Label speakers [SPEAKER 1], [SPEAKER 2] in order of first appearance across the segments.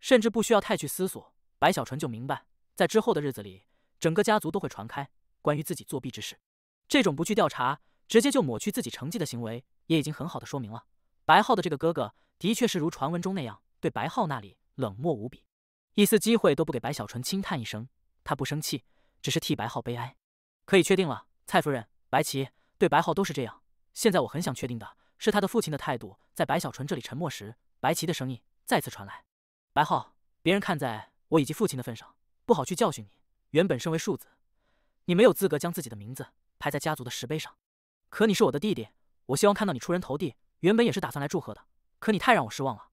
[SPEAKER 1] 甚至不需要太去思索，白小纯就明白，在之后的日子里，整个家族都会传开关于自己作弊之事。这种不去调查，直接就抹去自己成绩的行为，也已经很好的说明了白浩的这个哥哥的确是如传闻中那样对白浩那里冷漠无比，一丝机会都不给。白小纯轻叹一声，他不生气，只是替白浩悲哀。可以确定了，蔡夫人，白棋对白浩都是这样。现在我很想确定的是他的父亲的态度。在白小纯这里沉默时，白棋的声音再次传来。白浩，别人看在我以及父亲的份上，不好去教训你。原本身为庶子，你没有资格将自己的名字排在家族的石碑上。可你是我的弟弟，我希望看到你出人头地。原本也是打算来祝贺的，可你太让我失望了。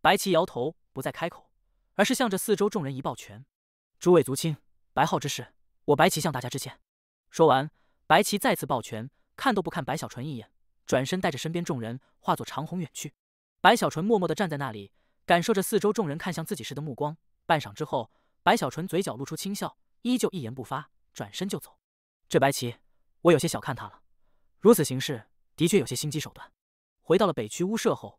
[SPEAKER 1] 白棋摇头，不再开口，而是向着四周众人一抱拳：“诸位族亲，白浩之事，我白棋向大家致歉。”说完，白棋再次抱拳，看都不看白小纯一眼，转身带着身边众人化作长虹远去。白小纯默默地站在那里。感受着四周众人看向自己时的目光，半晌之后，白小纯嘴角露出轻笑，依旧一言不发，转身就走。这白棋，我有些小看他了。如此行事，的确有些心机手段。回到了北区屋舍后，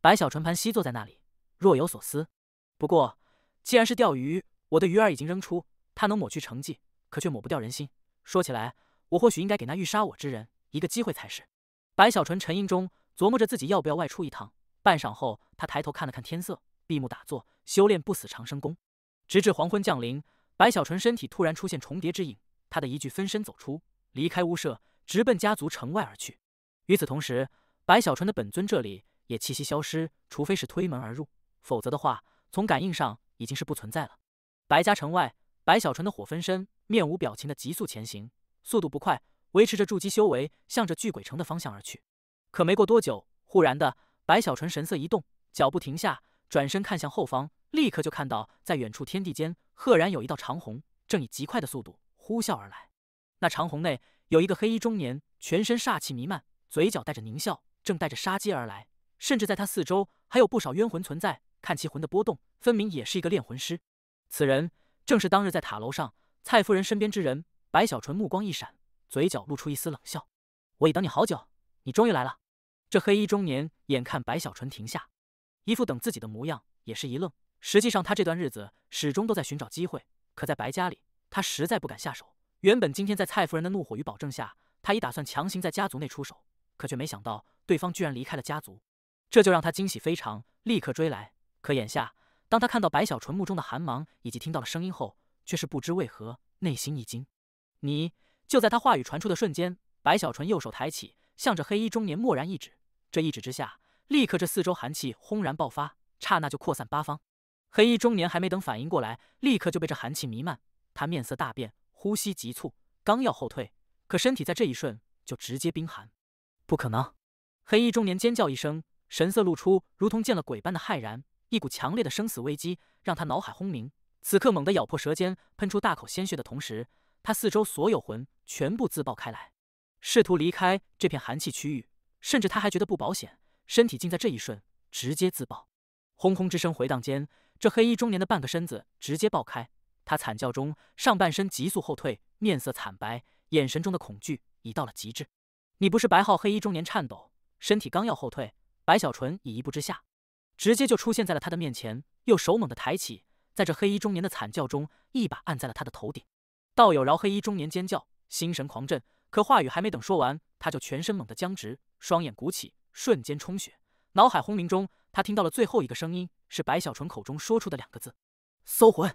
[SPEAKER 1] 白小纯盘膝坐在那里，若有所思。不过，既然是钓鱼，我的鱼饵已经扔出，他能抹去成绩，可却抹不掉人心。说起来，我或许应该给那欲杀我之人一个机会才是。白小纯沉吟中，琢磨着自己要不要外出一趟。半晌后，他抬头看了看天色，闭目打坐修炼不死长生功，直至黄昏降临。白小纯身体突然出现重叠之影，他的一具分身走出，离开屋舍，直奔家族城外而去。与此同时，白小纯的本尊这里也气息消失，除非是推门而入，否则的话，从感应上已经是不存在了。白家城外，白小纯的火分身面无表情的急速前行，速度不快，维持着筑基修为，向着巨鬼城的方向而去。可没过多久，忽然的。白小纯神色一动，脚步停下，转身看向后方，立刻就看到在远处天地间，赫然有一道长虹，正以极快的速度呼啸而来。那长虹内有一个黑衣中年，全身煞气弥漫，嘴角带着狞笑，正带着杀机而来。甚至在他四周还有不少冤魂存在，看其魂的波动，分明也是一个炼魂师。此人正是当日在塔楼上蔡夫人身边之人。白小纯目光一闪，嘴角露出一丝冷笑：“我已等你好久，你终于来了。”这黑衣中年眼看白小纯停下，一副等自己的模样，也是一愣。实际上，他这段日子始终都在寻找机会，可在白家里，他实在不敢下手。原本今天在蔡夫人的怒火与保证下，他已打算强行在家族内出手，可却没想到对方居然离开了家族，这就让他惊喜非常，立刻追来。可眼下，当他看到白小纯目中的寒芒以及听到了声音后，却是不知为何内心一惊。你就在他话语传出的瞬间，白小纯右手抬起，向着黑衣中年蓦然一指。这一指之下，立刻这四周寒气轰然爆发，刹那就扩散八方。黑衣中年还没等反应过来，立刻就被这寒气弥漫，他面色大变，呼吸急促，刚要后退，可身体在这一瞬就直接冰寒。不可能！黑衣中年尖叫一声，神色露出如同见了鬼般的骇然，一股强烈的生死危机让他脑海轰鸣。此刻猛地咬破舌尖，喷出大口鲜血的同时，他四周所有魂全部自爆开来，试图离开这片寒气区域。甚至他还觉得不保险，身体竟在这一瞬直接自爆，轰轰之声回荡间，这黑衣中年的半个身子直接爆开，他惨叫中上半身急速后退，面色惨白，眼神中的恐惧已到了极致。你不是白号？黑衣中年颤抖，身体刚要后退，白小纯已一步之下，直接就出现在了他的面前，右手猛地抬起，在这黑衣中年的惨叫中，一把按在了他的头顶。道友饶！黑衣中年尖叫，心神狂震。可话语还没等说完，他就全身猛地僵直，双眼鼓起，瞬间充血，脑海轰鸣中，他听到了最后一个声音，是白小纯口中说出的两个字：“搜魂。”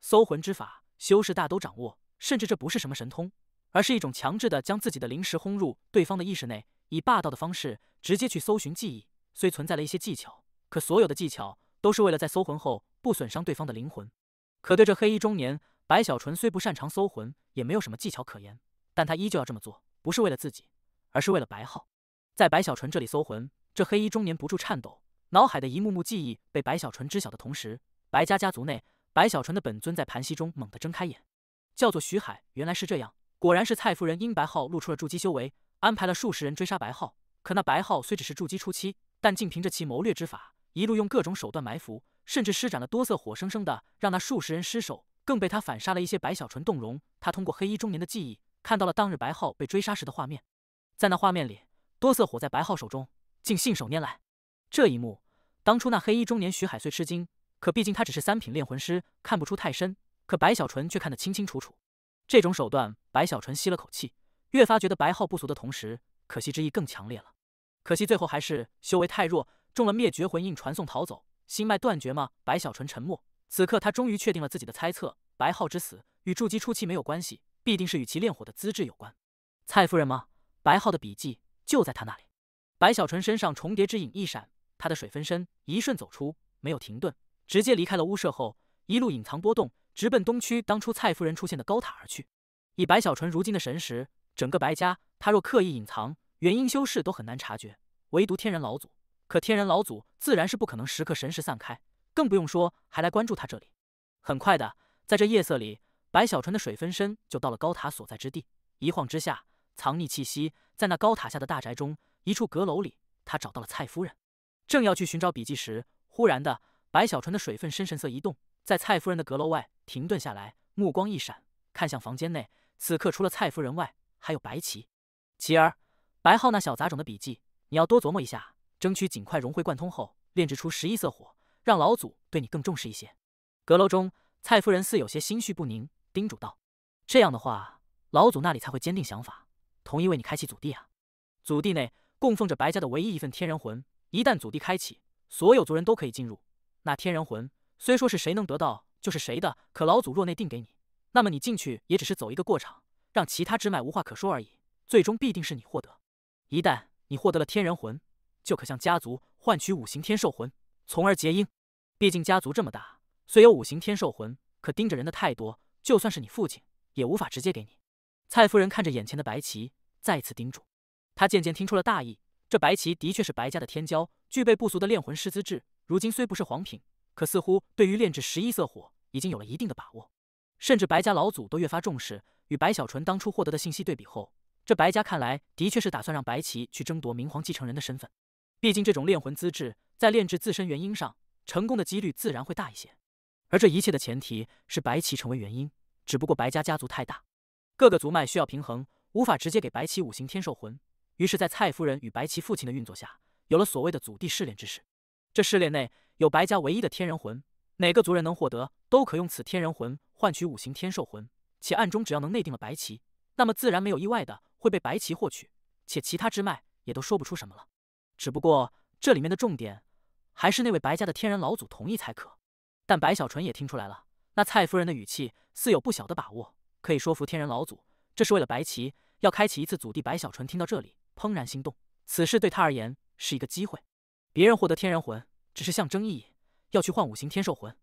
[SPEAKER 1] 搜魂之法，修士大都掌握，甚至这不是什么神通，而是一种强制的将自己的灵石轰入对方的意识内，以霸道的方式直接去搜寻记忆。虽存在了一些技巧，可所有的技巧都是为了在搜魂后不损伤对方的灵魂。可对这黑衣中年，白小纯虽不擅长搜魂，也没有什么技巧可言。但他依旧要这么做，不是为了自己，而是为了白浩。在白小纯这里搜魂，这黑衣中年不住颤抖，脑海的一幕幕记忆被白小纯知晓的同时，白家家族内，白小纯的本尊在盘膝中猛地睁开眼，叫做徐海，原来是这样，果然是蔡夫人因白浩露出了筑基修为，安排了数十人追杀白浩。可那白浩虽只是筑基初期，但竟凭着其谋略之法，一路用各种手段埋伏，甚至施展了多色，火，生生的让那数十人失手，更被他反杀了一些。白小纯动容，他通过黑衣中年的记忆。看到了当日白浩被追杀时的画面，在那画面里，多色火在白浩手中竟信手拈来。这一幕，当初那黑衣中年徐海虽吃惊，可毕竟他只是三品炼魂师，看不出太深。可白小纯却看得清清楚楚。这种手段，白小纯吸了口气，越发觉得白浩不俗的同时，可惜之意更强烈了。可惜最后还是修为太弱，中了灭绝魂印传送逃走，心脉断绝吗？白小纯沉默。此刻他终于确定了自己的猜测：白浩之死与筑基初期没有关系。必定是与其炼火的资质有关。蔡夫人吗？白浩的笔记就在他那里。白小纯身上重叠之影一闪，他的水分身一瞬走出，没有停顿，直接离开了屋舍后，一路隐藏波动，直奔东区当初蔡夫人出现的高塔而去。以白小纯如今的神识，整个白家他若刻意隐藏，元婴修士都很难察觉，唯独天人老祖。可天人老祖自然是不可能时刻神识散开，更不用说还来关注他这里。很快的，在这夜色里。白小纯的水分身就到了高塔所在之地，一晃之下藏匿气息，在那高塔下的大宅中一处阁楼里，他找到了蔡夫人，正要去寻找笔记时，忽然的白小纯的水分身神色一动，在蔡夫人的阁楼外停顿下来，目光一闪，看向房间内。此刻除了蔡夫人外，还有白棋，琪儿，白浩那小杂种的笔记，你要多琢磨一下，争取尽快融会贯通后，炼制出十一色火，让老祖对你更重视一些。阁楼中，蔡夫人似有些心绪不宁。叮嘱道：“这样的话，老祖那里才会坚定想法，同意为你开启祖地啊。祖地内供奉着白家的唯一一份天人魂，一旦祖地开启，所有族人都可以进入。那天人魂虽说是谁能得到就是谁的，可老祖若内定给你，那么你进去也只是走一个过场，让其他支脉无话可说而已。最终必定是你获得。一旦你获得了天人魂，就可向家族换取五行天兽魂，从而结婴。毕竟家族这么大，虽有五行天兽魂，可盯着人的太多。”就算是你父亲也无法直接给你。蔡夫人看着眼前的白棋，再次叮嘱。她渐渐听出了大意，这白棋的确是白家的天骄，具备不俗的炼魂师资质。如今虽不是黄品，可似乎对于炼制十一色火已经有了一定的把握。甚至白家老祖都越发重视。与白小纯当初获得的信息对比后，这白家看来的确是打算让白棋去争夺明皇继承人的身份。毕竟这种炼魂资质，在炼制自身元婴上，成功的几率自然会大一些。而这一切的前提是白棋成为原因，只不过白家家族太大，各个族脉需要平衡，无法直接给白棋五行天兽魂。于是，在蔡夫人与白棋父亲的运作下，有了所谓的祖地试炼之事。这试炼内有白家唯一的天人魂，哪个族人能获得，都可用此天人魂换取五行天兽魂。且暗中只要能内定了白棋，那么自然没有意外的会被白棋获取，且其他支脉也都说不出什么了。只不过这里面的重点，还是那位白家的天人老祖同意才可。但白小纯也听出来了，那蔡夫人的语气似有不小的把握，可以说服天人老祖。这是为了白棋，要开启一次祖地。白小纯听到这里，怦然心动。此事对他而言是一个机会。别人获得天人魂只是象征意义，要去换五行天兽魂。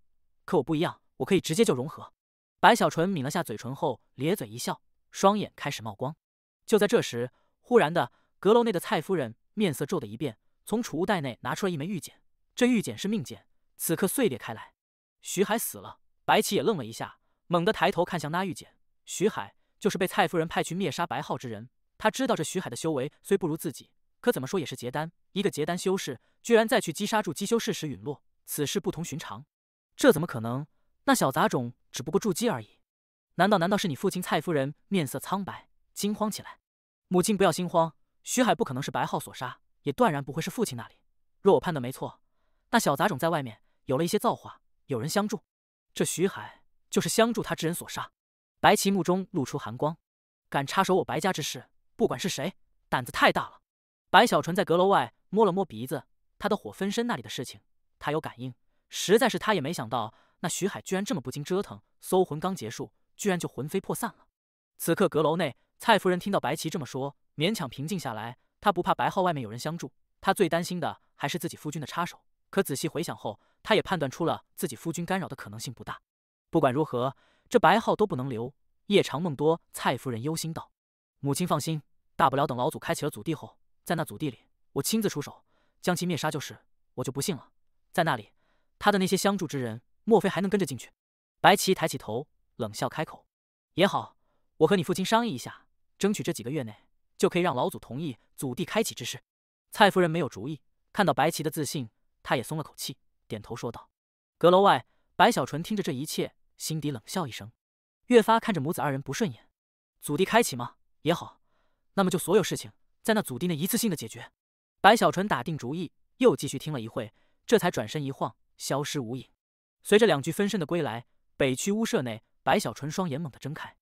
[SPEAKER 1] 可我不一样，我可以直接就融合。白小纯抿了下嘴唇后，咧嘴一笑，双眼开始冒光。就在这时，忽然的，阁楼内的蔡夫人面色骤的一变，从储物袋内拿出了一枚玉简。这玉简是命简，此刻碎裂开来。徐海死了，白起也愣了一下，猛地抬头看向那玉简。徐海就是被蔡夫人派去灭杀白浩之人。他知道这徐海的修为虽不如自己，可怎么说也是结丹，一个结丹修士居然在去击杀筑基修士时陨落，此事不同寻常。这怎么可能？那小杂种只不过筑基而已。难道难道是你父亲？蔡夫人面色苍白，惊慌起来。母亲不要心慌，徐海不可能是白浩所杀，也断然不会是父亲那里。若我判断没错，那小杂种在外面有了一些造化。有人相助，这徐海就是相助他之人所杀。白旗目中露出寒光，敢插手我白家之事，不管是谁，胆子太大了。白小纯在阁楼外摸了摸鼻子，他的火分身那里的事情，他有感应。实在是他也没想到，那徐海居然这么不经折腾，搜魂刚结束，居然就魂飞魄散了。此刻阁楼内，蔡夫人听到白旗这么说，勉强平静下来。她不怕白浩外面有人相助，她最担心的还是自己夫君的插手。可仔细回想后，他也判断出了自己夫君干扰的可能性不大。不管如何，这白号都不能留。夜长梦多，蔡夫人忧心道：“母亲放心，大不了等老祖开启了祖地后，在那祖地里，我亲自出手将其灭杀就是。我就不信了，在那里他的那些相助之人，莫非还能跟着进去？”白棋抬起头，冷笑开口：“也好，我和你父亲商议一下，争取这几个月内就可以让老祖同意祖地开启之事。”蔡夫人没有主意，看到白棋的自信。他也松了口气，点头说道：“阁楼外，白小纯听着这一切，心底冷笑一声，越发看着母子二人不顺眼。祖地开启吗？也好，那么就所有事情在那祖地内一次性的解决。”白小纯打定主意，又继续听了一会，这才转身一晃，消失无影。随着两具分身的归来，北区屋舍内，白小纯双眼猛地睁开：“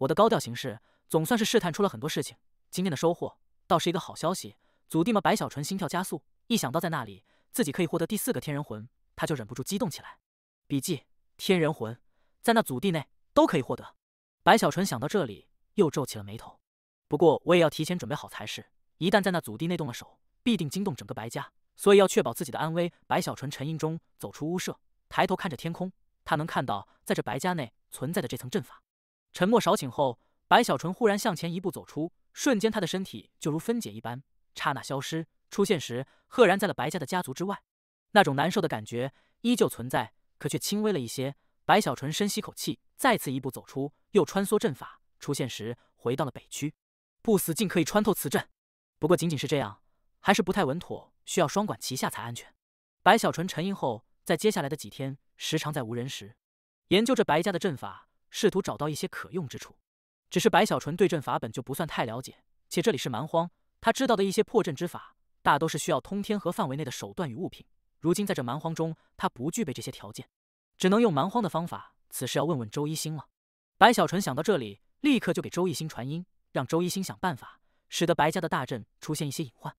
[SPEAKER 1] 我的高调行事总算是试探出了很多事情，今天的收获倒是一个好消息。祖地吗？”白小纯心跳加速，一想到在那里。自己可以获得第四个天人魂，他就忍不住激动起来。笔记：天人魂在那祖地内都可以获得。白小纯想到这里，又皱起了眉头。不过我也要提前准备好才是，一旦在那祖地内动了手，必定惊动整个白家，所以要确保自己的安危。白小纯沉吟中走出屋舍，抬头看着天空，他能看到在这白家内存在的这层阵法。沉默少顷后，白小纯忽然向前一步走出，瞬间他的身体就如分解一般，刹那消失。出现时，赫然在了白家的家族之外。那种难受的感觉依旧存在，可却轻微了一些。白小纯深吸口气，再次一步走出，又穿梭阵法，出现时回到了北区。不死境可以穿透此阵，不过仅仅是这样，还是不太稳妥，需要双管齐下才安全。白小纯沉吟后，在接下来的几天，时常在无人时研究着白家的阵法，试图找到一些可用之处。只是白小纯对阵法本就不算太了解，且这里是蛮荒，他知道的一些破阵之法。大都是需要通天河范围内的手段与物品。如今在这蛮荒中，他不具备这些条件，只能用蛮荒的方法。此事要问问周一星了。白小纯想到这里，立刻就给周一星传音，让周一星想办法，使得白家的大阵出现一些隐患。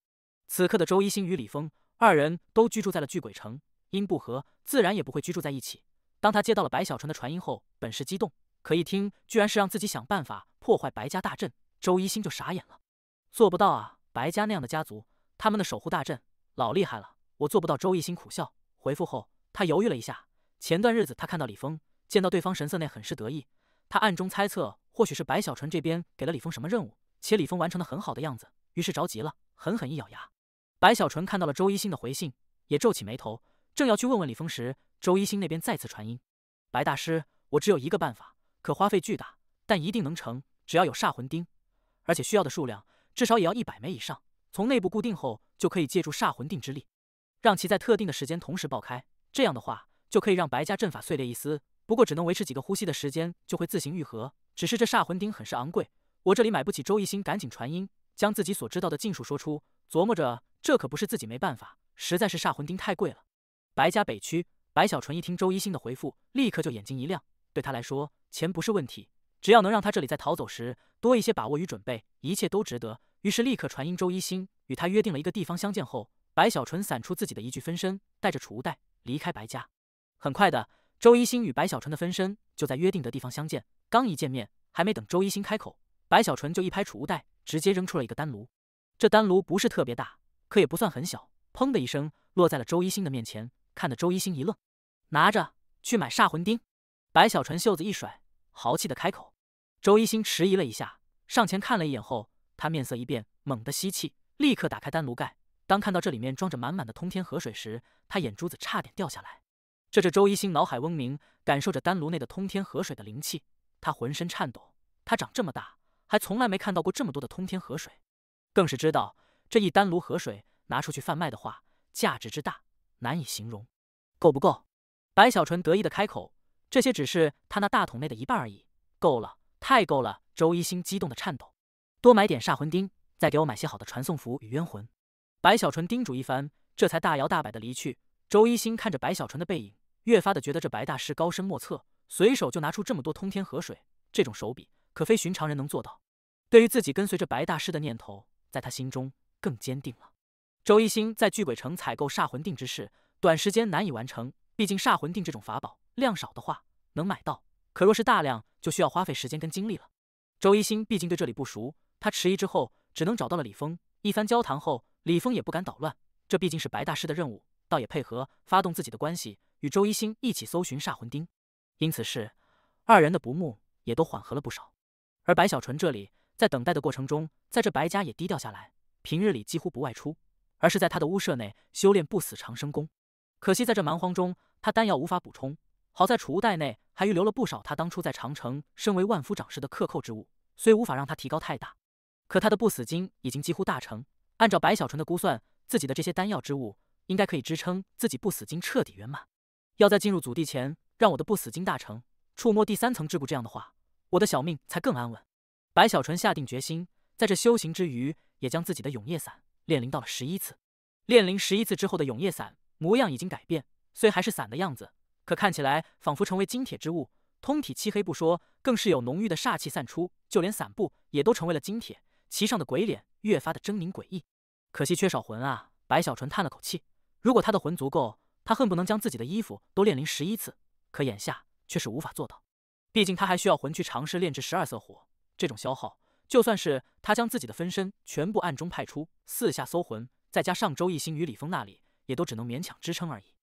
[SPEAKER 1] 此刻的周一星与李峰二人都居住在了巨鬼城，因不和，自然也不会居住在一起。当他接到了白小纯的传音后，本是激动，可一听居然是让自己想办法破坏白家大阵，周一星就傻眼了。做不到啊，白家那样的家族。他们的守护大阵老厉害了，我做不到。周一星苦笑回复后，他犹豫了一下。前段日子他看到李峰，见到对方神色内很是得意，他暗中猜测，或许是白小纯这边给了李峰什么任务，且李峰完成的很好的样子，于是着急了，狠狠一咬牙。白小纯看到了周一星的回信，也皱起眉头，正要去问问李峰时，周一星那边再次传音：“白大师，我只有一个办法，可花费巨大，但一定能成，只要有煞魂钉，而且需要的数量至少也要一百枚以上。”从内部固定后，就可以借助煞魂钉之力，让其在特定的时间同时爆开。这样的话，就可以让白家阵法碎裂一丝。不过，只能维持几个呼吸的时间，就会自行愈合。只是这煞魂钉很是昂贵，我这里买不起。周一星赶紧传音，将自己所知道的尽数说出，琢磨着这可不是自己没办法，实在是煞魂钉太贵了。白家北区，白小纯一听周一星的回复，立刻就眼睛一亮。对他来说，钱不是问题，只要能让他这里在逃走时多一些把握与准备，一切都值得。于是立刻传音周一星，与他约定了一个地方相见后，白小纯散出自己的一具分身，带着储物袋离开白家。很快的，周一星与白小纯的分身就在约定的地方相见。刚一见面，还没等周一星开口，白小纯就一拍储物袋，直接扔出了一个丹炉。这丹炉不是特别大，可也不算很小。砰的一声，落在了周一星的面前，看得周一星一愣。拿着去买煞魂钉。白小纯袖子一甩，豪气的开口。周一星迟疑了一下，上前看了一眼后。他面色一变，猛地吸气，立刻打开丹炉盖。当看到这里面装着满满的通天河水时，他眼珠子差点掉下来。这这，周一星脑海嗡鸣，感受着丹炉内的通天河水的灵气，他浑身颤抖。他长这么大，还从来没看到过这么多的通天河水，更是知道这一丹炉河水拿出去贩卖的话，价值之大难以形容。够不够？白小纯得意的开口：“这些只是他那大桶内的一半而已，够了，太够了！”周一星激动的颤抖。多买点煞魂钉，再给我买些好的传送符与冤魂。白小纯叮嘱一番，这才大摇大摆的离去。周一星看着白小纯的背影，越发的觉得这白大师高深莫测，随手就拿出这么多通天河水，这种手笔可非寻常人能做到。对于自己跟随着白大师的念头，在他心中更坚定了。周一星在聚鬼城采购煞魂钉之事，短时间难以完成，毕竟煞魂钉这种法宝，量少的话能买到，可若是大量，就需要花费时间跟精力了。周一星毕竟对这里不熟。他迟疑之后，只能找到了李峰。一番交谈后，李峰也不敢捣乱，这毕竟是白大师的任务，倒也配合，发动自己的关系，与周一星一起搜寻煞魂钉。因此是二人的不睦也都缓和了不少。而白小纯这里，在等待的过程中，在这白家也低调下来，平日里几乎不外出，而是在他的屋舍内修炼不死长生功。可惜在这蛮荒中，他丹药无法补充。好在储物袋内还预留了不少他当初在长城身为万夫长时的克扣之物，虽无法让他提高太大。可他的不死金已经几乎大成，按照白小纯的估算，自己的这些丹药之物应该可以支撑自己不死金彻底圆满。要在进入祖地前让我的不死金大成，触摸第三层桎梏，这样的话我的小命才更安稳。白小纯下定决心，在这修行之余，也将自己的永夜伞炼灵到了十一次。炼灵十一次之后的永夜伞模样已经改变，虽还是伞的样子，可看起来仿佛成为金铁之物，通体漆黑不说，更是有浓郁的煞气散出，就连伞布也都成为了金铁。其上的鬼脸越发的狰狞诡异，可惜缺少魂啊！白小纯叹了口气，如果他的魂足够，他恨不能将自己的衣服都炼灵十一次，可眼下却是无法做到。毕竟他还需要魂去尝试炼制十二色火，这种消耗，就算是他将自己的分身全部暗中派出，四下搜魂，再加上周一星与李峰那里，也都只能勉强支撑而已。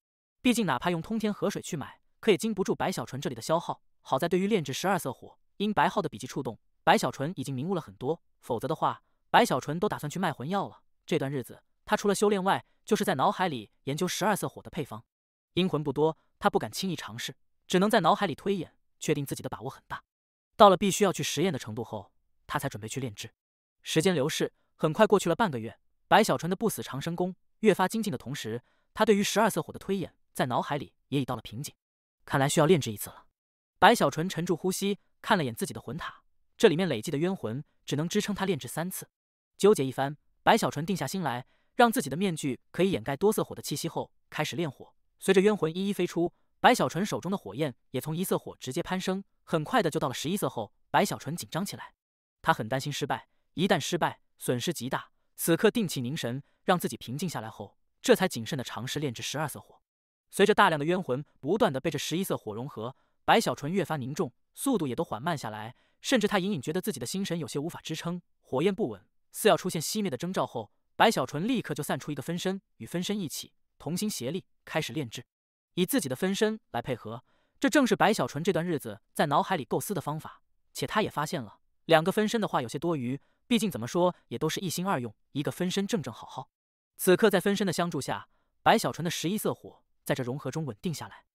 [SPEAKER 1] 毕竟哪怕用通天河水去买，可也经不住白小纯这里的消耗。好在对于炼制十二色火，因白浩的笔记触动。白小纯已经明悟了很多，否则的话，白小纯都打算去卖魂药了。这段日子，他除了修炼外，就是在脑海里研究十二色火的配方。阴魂不多，他不敢轻易尝试，只能在脑海里推演，确定自己的把握很大。到了必须要去实验的程度后，他才准备去炼制。时间流逝，很快过去了半个月。白小纯的不死长生功越发精进的同时，他对于十二色火的推演在脑海里也已到了瓶颈。看来需要炼制一次了。白小纯沉住呼吸，看了眼自己的魂塔。这里面累积的冤魂只能支撑他炼制三次。纠结一番，白小纯定下心来，让自己的面具可以掩盖多色火的气息后，开始炼火。随着冤魂一一飞出，白小纯手中的火焰也从一色火直接攀升，很快的就到了十一色后。白小纯紧张起来，他很担心失败，一旦失败，损失极大。此刻定气凝神，让自己平静下来后，这才谨慎的尝试炼制十二色火。随着大量的冤魂不断的被这十一色火融合，白小纯越发凝重，速度也都缓慢下来。甚至他隐隐觉得自己的心神有些无法支撑，火焰不稳，似要出现熄灭的征兆。后，白小纯立刻就散出一个分身，与分身一起同心协力开始炼制，以自己的分身来配合。这正是白小纯这段日子在脑海里构思的方法，且他也发现了两个分身的话有些多余，毕竟怎么说也都是一心二用，一个分身正正好好。此刻在分身的相助下，白小纯的十一色火在这融合中稳定下来。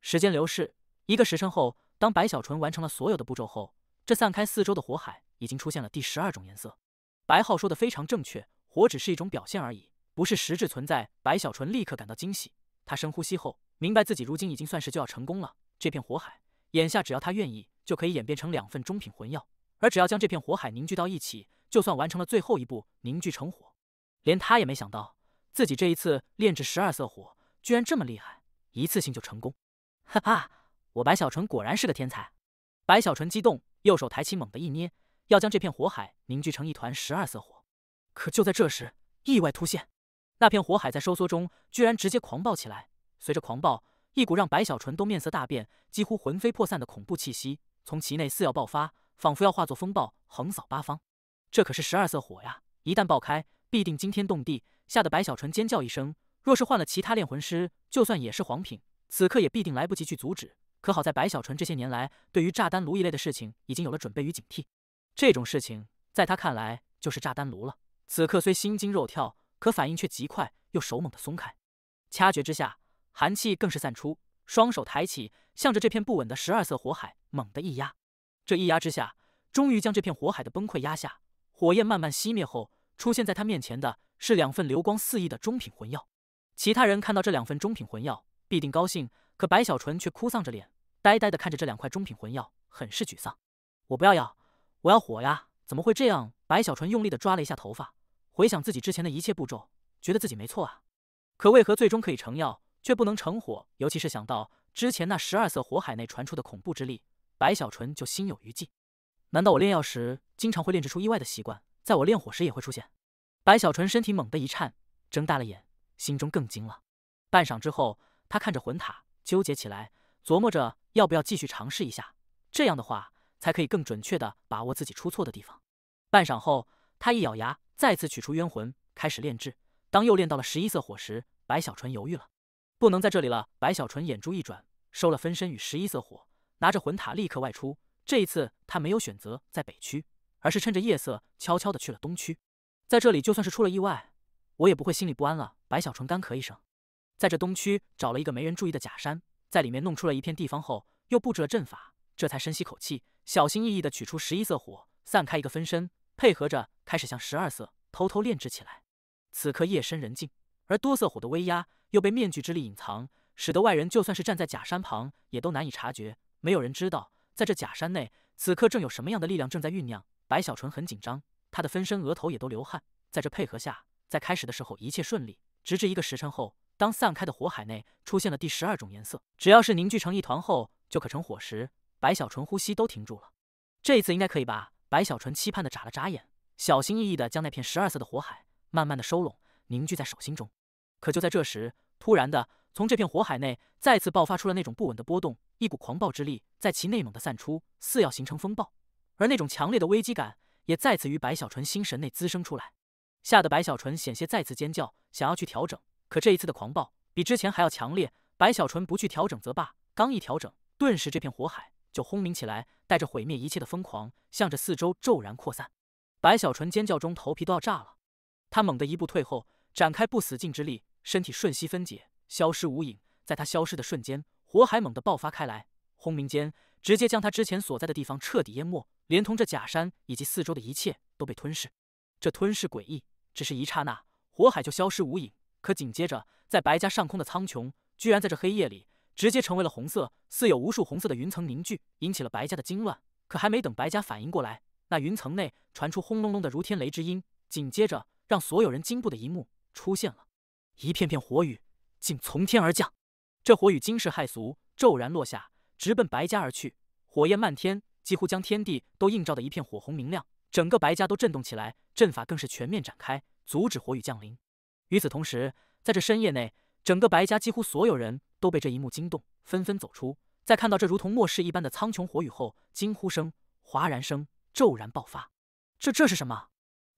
[SPEAKER 1] 时间流逝，一个时辰后，当白小纯完成了所有的步骤后。这散开四周的火海已经出现了第十二种颜色。白浩说的非常正确，火只是一种表现而已，不是实质存在。白小纯立刻感到惊喜，他深呼吸后明白自己如今已经算是就要成功了。这片火海，眼下只要他愿意，就可以演变成两份中品魂药。而只要将这片火海凝聚到一起，就算完成了最后一步，凝聚成火。连他也没想到，自己这一次炼制十二色火居然这么厉害，一次性就成功。哈哈，我白小纯果然是个天才！白小纯激动。右手抬起，猛地一捏，要将这片火海凝聚成一团十二色火。可就在这时，意外突现，那片火海在收缩中，居然直接狂暴起来。随着狂暴，一股让白小纯都面色大变，几乎魂飞魄散的恐怖气息从其内似要爆发，仿佛要化作风暴横扫八方。这可是十二色火呀！一旦爆开，必定惊天动地，吓得白小纯尖叫一声。若是换了其他炼魂师，就算也是黄品，此刻也必定来不及去阻止。可好在白小纯这些年来对于炸弹炉一类的事情已经有了准备与警惕，这种事情在他看来就是炸弹炉了。此刻虽心惊肉跳，可反应却极快，又手猛地松开，掐诀之下，寒气更是散出，双手抬起，向着这片不稳的十二色火海猛地一压。这一压之下，终于将这片火海的崩溃压下。火焰慢慢熄灭后，出现在他面前的是两份流光四溢的中品魂药。其他人看到这两份中品魂药，必定高兴。可白小纯却哭丧着脸，呆呆地看着这两块中品魂药，很是沮丧。我不要药，我要火呀！怎么会这样？白小纯用力地抓了一下头发，回想自己之前的一切步骤，觉得自己没错啊。可为何最终可以成药，却不能成火？尤其是想到之前那十二色火海内传出的恐怖之力，白小纯就心有余悸。难道我炼药时经常会炼制出意外的习惯，在我炼火时也会出现？白小纯身体猛地一颤，睁大了眼，心中更惊了。半晌之后，他看着魂塔。纠结起来，琢磨着要不要继续尝试一下，这样的话才可以更准确的把握自己出错的地方。半晌后，他一咬牙，再次取出冤魂，开始炼制。当又炼到了十一色火时，白小纯犹豫了，不能在这里了。白小纯眼珠一转，收了分身与十一色火，拿着魂塔立刻外出。这一次，他没有选择在北区，而是趁着夜色悄悄的去了东区。在这里，就算是出了意外，我也不会心里不安了。白小纯干咳一声。在这东区找了一个没人注意的假山，在里面弄出了一片地方后，又布置了阵法，这才深吸口气，小心翼翼地取出十一色火，散开一个分身，配合着开始向十二色偷偷炼制起来。此刻夜深人静，而多色火的威压又被面具之力隐藏，使得外人就算是站在假山旁，也都难以察觉。没有人知道，在这假山内，此刻正有什么样的力量正在酝酿。白小纯很紧张，他的分身额头也都流汗。在这配合下，在开始的时候一切顺利，直至一个时辰后。当散开的火海内出现了第十二种颜色，只要是凝聚成一团后就可成火石。白小纯呼吸都停住了。这一次应该可以吧？白小纯期盼的眨了眨眼，小心翼翼的将那片十二色的火海慢慢的收拢，凝聚在手心中。可就在这时，突然的从这片火海内再次爆发出了那种不稳的波动，一股狂暴之力在其内猛地散出，似要形成风暴。而那种强烈的危机感也再次于白小纯心神内滋生出来，吓得白小纯险些再次尖叫，想要去调整。可这一次的狂暴比之前还要强烈，白小纯不去调整则罢，刚一调整，顿时这片火海就轰鸣起来，带着毁灭一切的疯狂，向着四周骤然扩散。白小纯尖叫中，头皮都要炸了，他猛地一步退后，展开不死境之力，身体瞬息分解，消失无影。在他消失的瞬间，火海猛地爆发开来，轰鸣间直接将他之前所在的地方彻底淹没，连同这假山以及四周的一切都被吞噬。这吞噬诡异，只是一刹那，火海就消失无影。可紧接着，在白家上空的苍穹，居然在这黑夜里直接成为了红色，似有无数红色的云层凝聚，引起了白家的惊乱。可还没等白家反应过来，那云层内传出轰隆隆的如天雷之音，紧接着让所有人惊怖的一幕出现了：一片片火雨竟从天而降。这火雨惊世骇俗，骤然落下，直奔白家而去，火焰漫天，几乎将天地都映照的一片火红明亮。整个白家都震动起来，阵法更是全面展开，阻止火雨降临。与此同时，在这深夜内，整个白家几乎所有人都被这一幕惊动，纷纷走出。在看到这如同末世一般的苍穹火雨后，惊呼声、哗然声骤然爆发。这这是什么？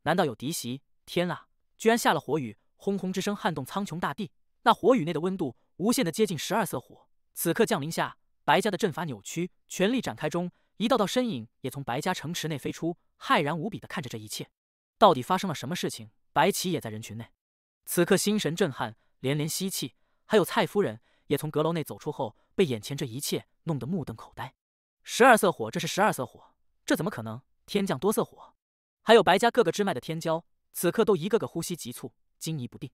[SPEAKER 1] 难道有敌袭？天啊！居然下了火雨！轰轰之声撼动苍穹大地。那火雨内的温度无限的接近十二色火，此刻降临下，白家的阵法扭曲，全力展开中。一道道身影也从白家城池内飞出，骇然无比的看着这一切。到底发生了什么事情？白起也在人群内。此刻心神震撼，连连吸气。还有蔡夫人也从阁楼内走出后，被眼前这一切弄得目瞪口呆。十二色火，这是十二色火，这怎么可能？天降多色火？还有白家各个支脉的天骄，此刻都一个个呼吸急促，惊疑不定。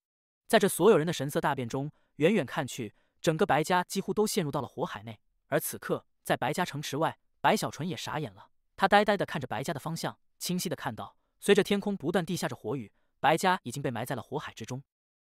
[SPEAKER 1] 在这所有人的神色大变中，远远看去，整个白家几乎都陷入到了火海内。而此刻，在白家城池外，白小纯也傻眼了，他呆呆地看着白家的方向，清晰的看到，随着天空不断地下着火雨。白家已经被埋在了火海之中，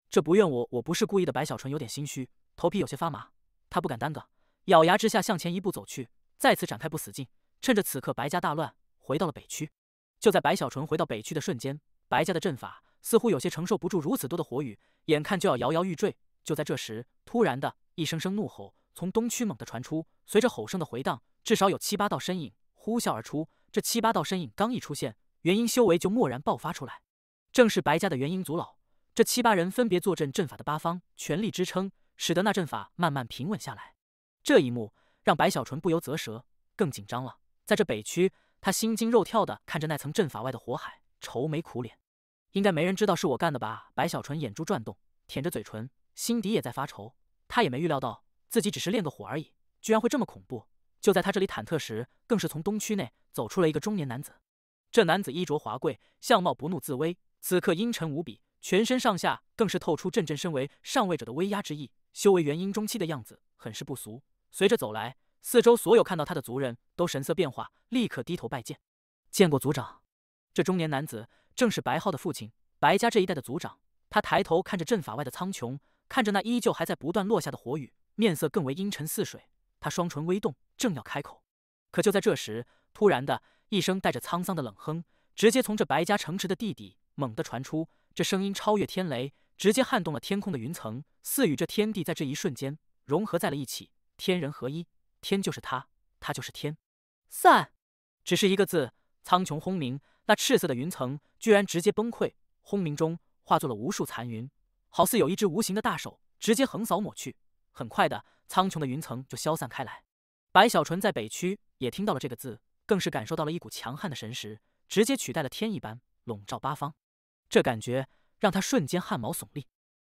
[SPEAKER 1] 这不怨我，我不是故意的。白小纯有点心虚，头皮有些发麻，他不敢耽搁，咬牙之下向前一步走去，再次展开不死劲，趁着此刻白家大乱，回到了北区。就在白小纯回到北区的瞬间，白家的阵法似乎有些承受不住如此多的火雨，眼看就要摇摇欲坠。就在这时，突然的一声声怒吼从东区猛地传出，随着吼声的回荡，至少有七八道身影呼啸而出。这七八道身影刚一出现，元婴修为就蓦然爆发出来。正是白家的元婴族老，这七八人分别坐镇阵法的八方，全力支撑，使得那阵法慢慢平稳下来。这一幕让白小纯不由咋舌，更紧张了。在这北区，他心惊肉跳的看着那层阵法外的火海，愁眉苦脸。应该没人知道是我干的吧？白小纯眼珠转动，舔着嘴唇，心底也在发愁。他也没预料到自己只是练个火而已，居然会这么恐怖。就在他这里忐忑时，更是从东区内走出了一个中年男子。这男子衣着华贵，相貌不怒自威。此刻阴沉无比，全身上下更是透出阵阵身为上位者的威压之意，修为元婴中期的样子很是不俗。随着走来，四周所有看到他的族人都神色变化，立刻低头拜见：“见过族长。”这中年男子正是白浩的父亲，白家这一代的族长。他抬头看着阵法外的苍穹，看着那依旧还在不断落下的火雨，面色更为阴沉似水。他双唇微动，正要开口，可就在这时，突然的一声带着沧桑的冷哼，直接从这白家城池的地底。猛地传出，这声音超越天雷，直接撼动了天空的云层，似与这天地在这一瞬间融合在了一起，天人合一，天就是他，他就是天。散，只是一个字，苍穹轰鸣，那赤色的云层居然直接崩溃，轰鸣中化作了无数残云，好似有一只无形的大手直接横扫抹去。很快的，苍穹的云层就消散开来。白小纯在北区也听到了这个字，更是感受到了一股强悍的神识，直接取代了天一般笼罩八方。这感觉让他瞬间汗毛耸立，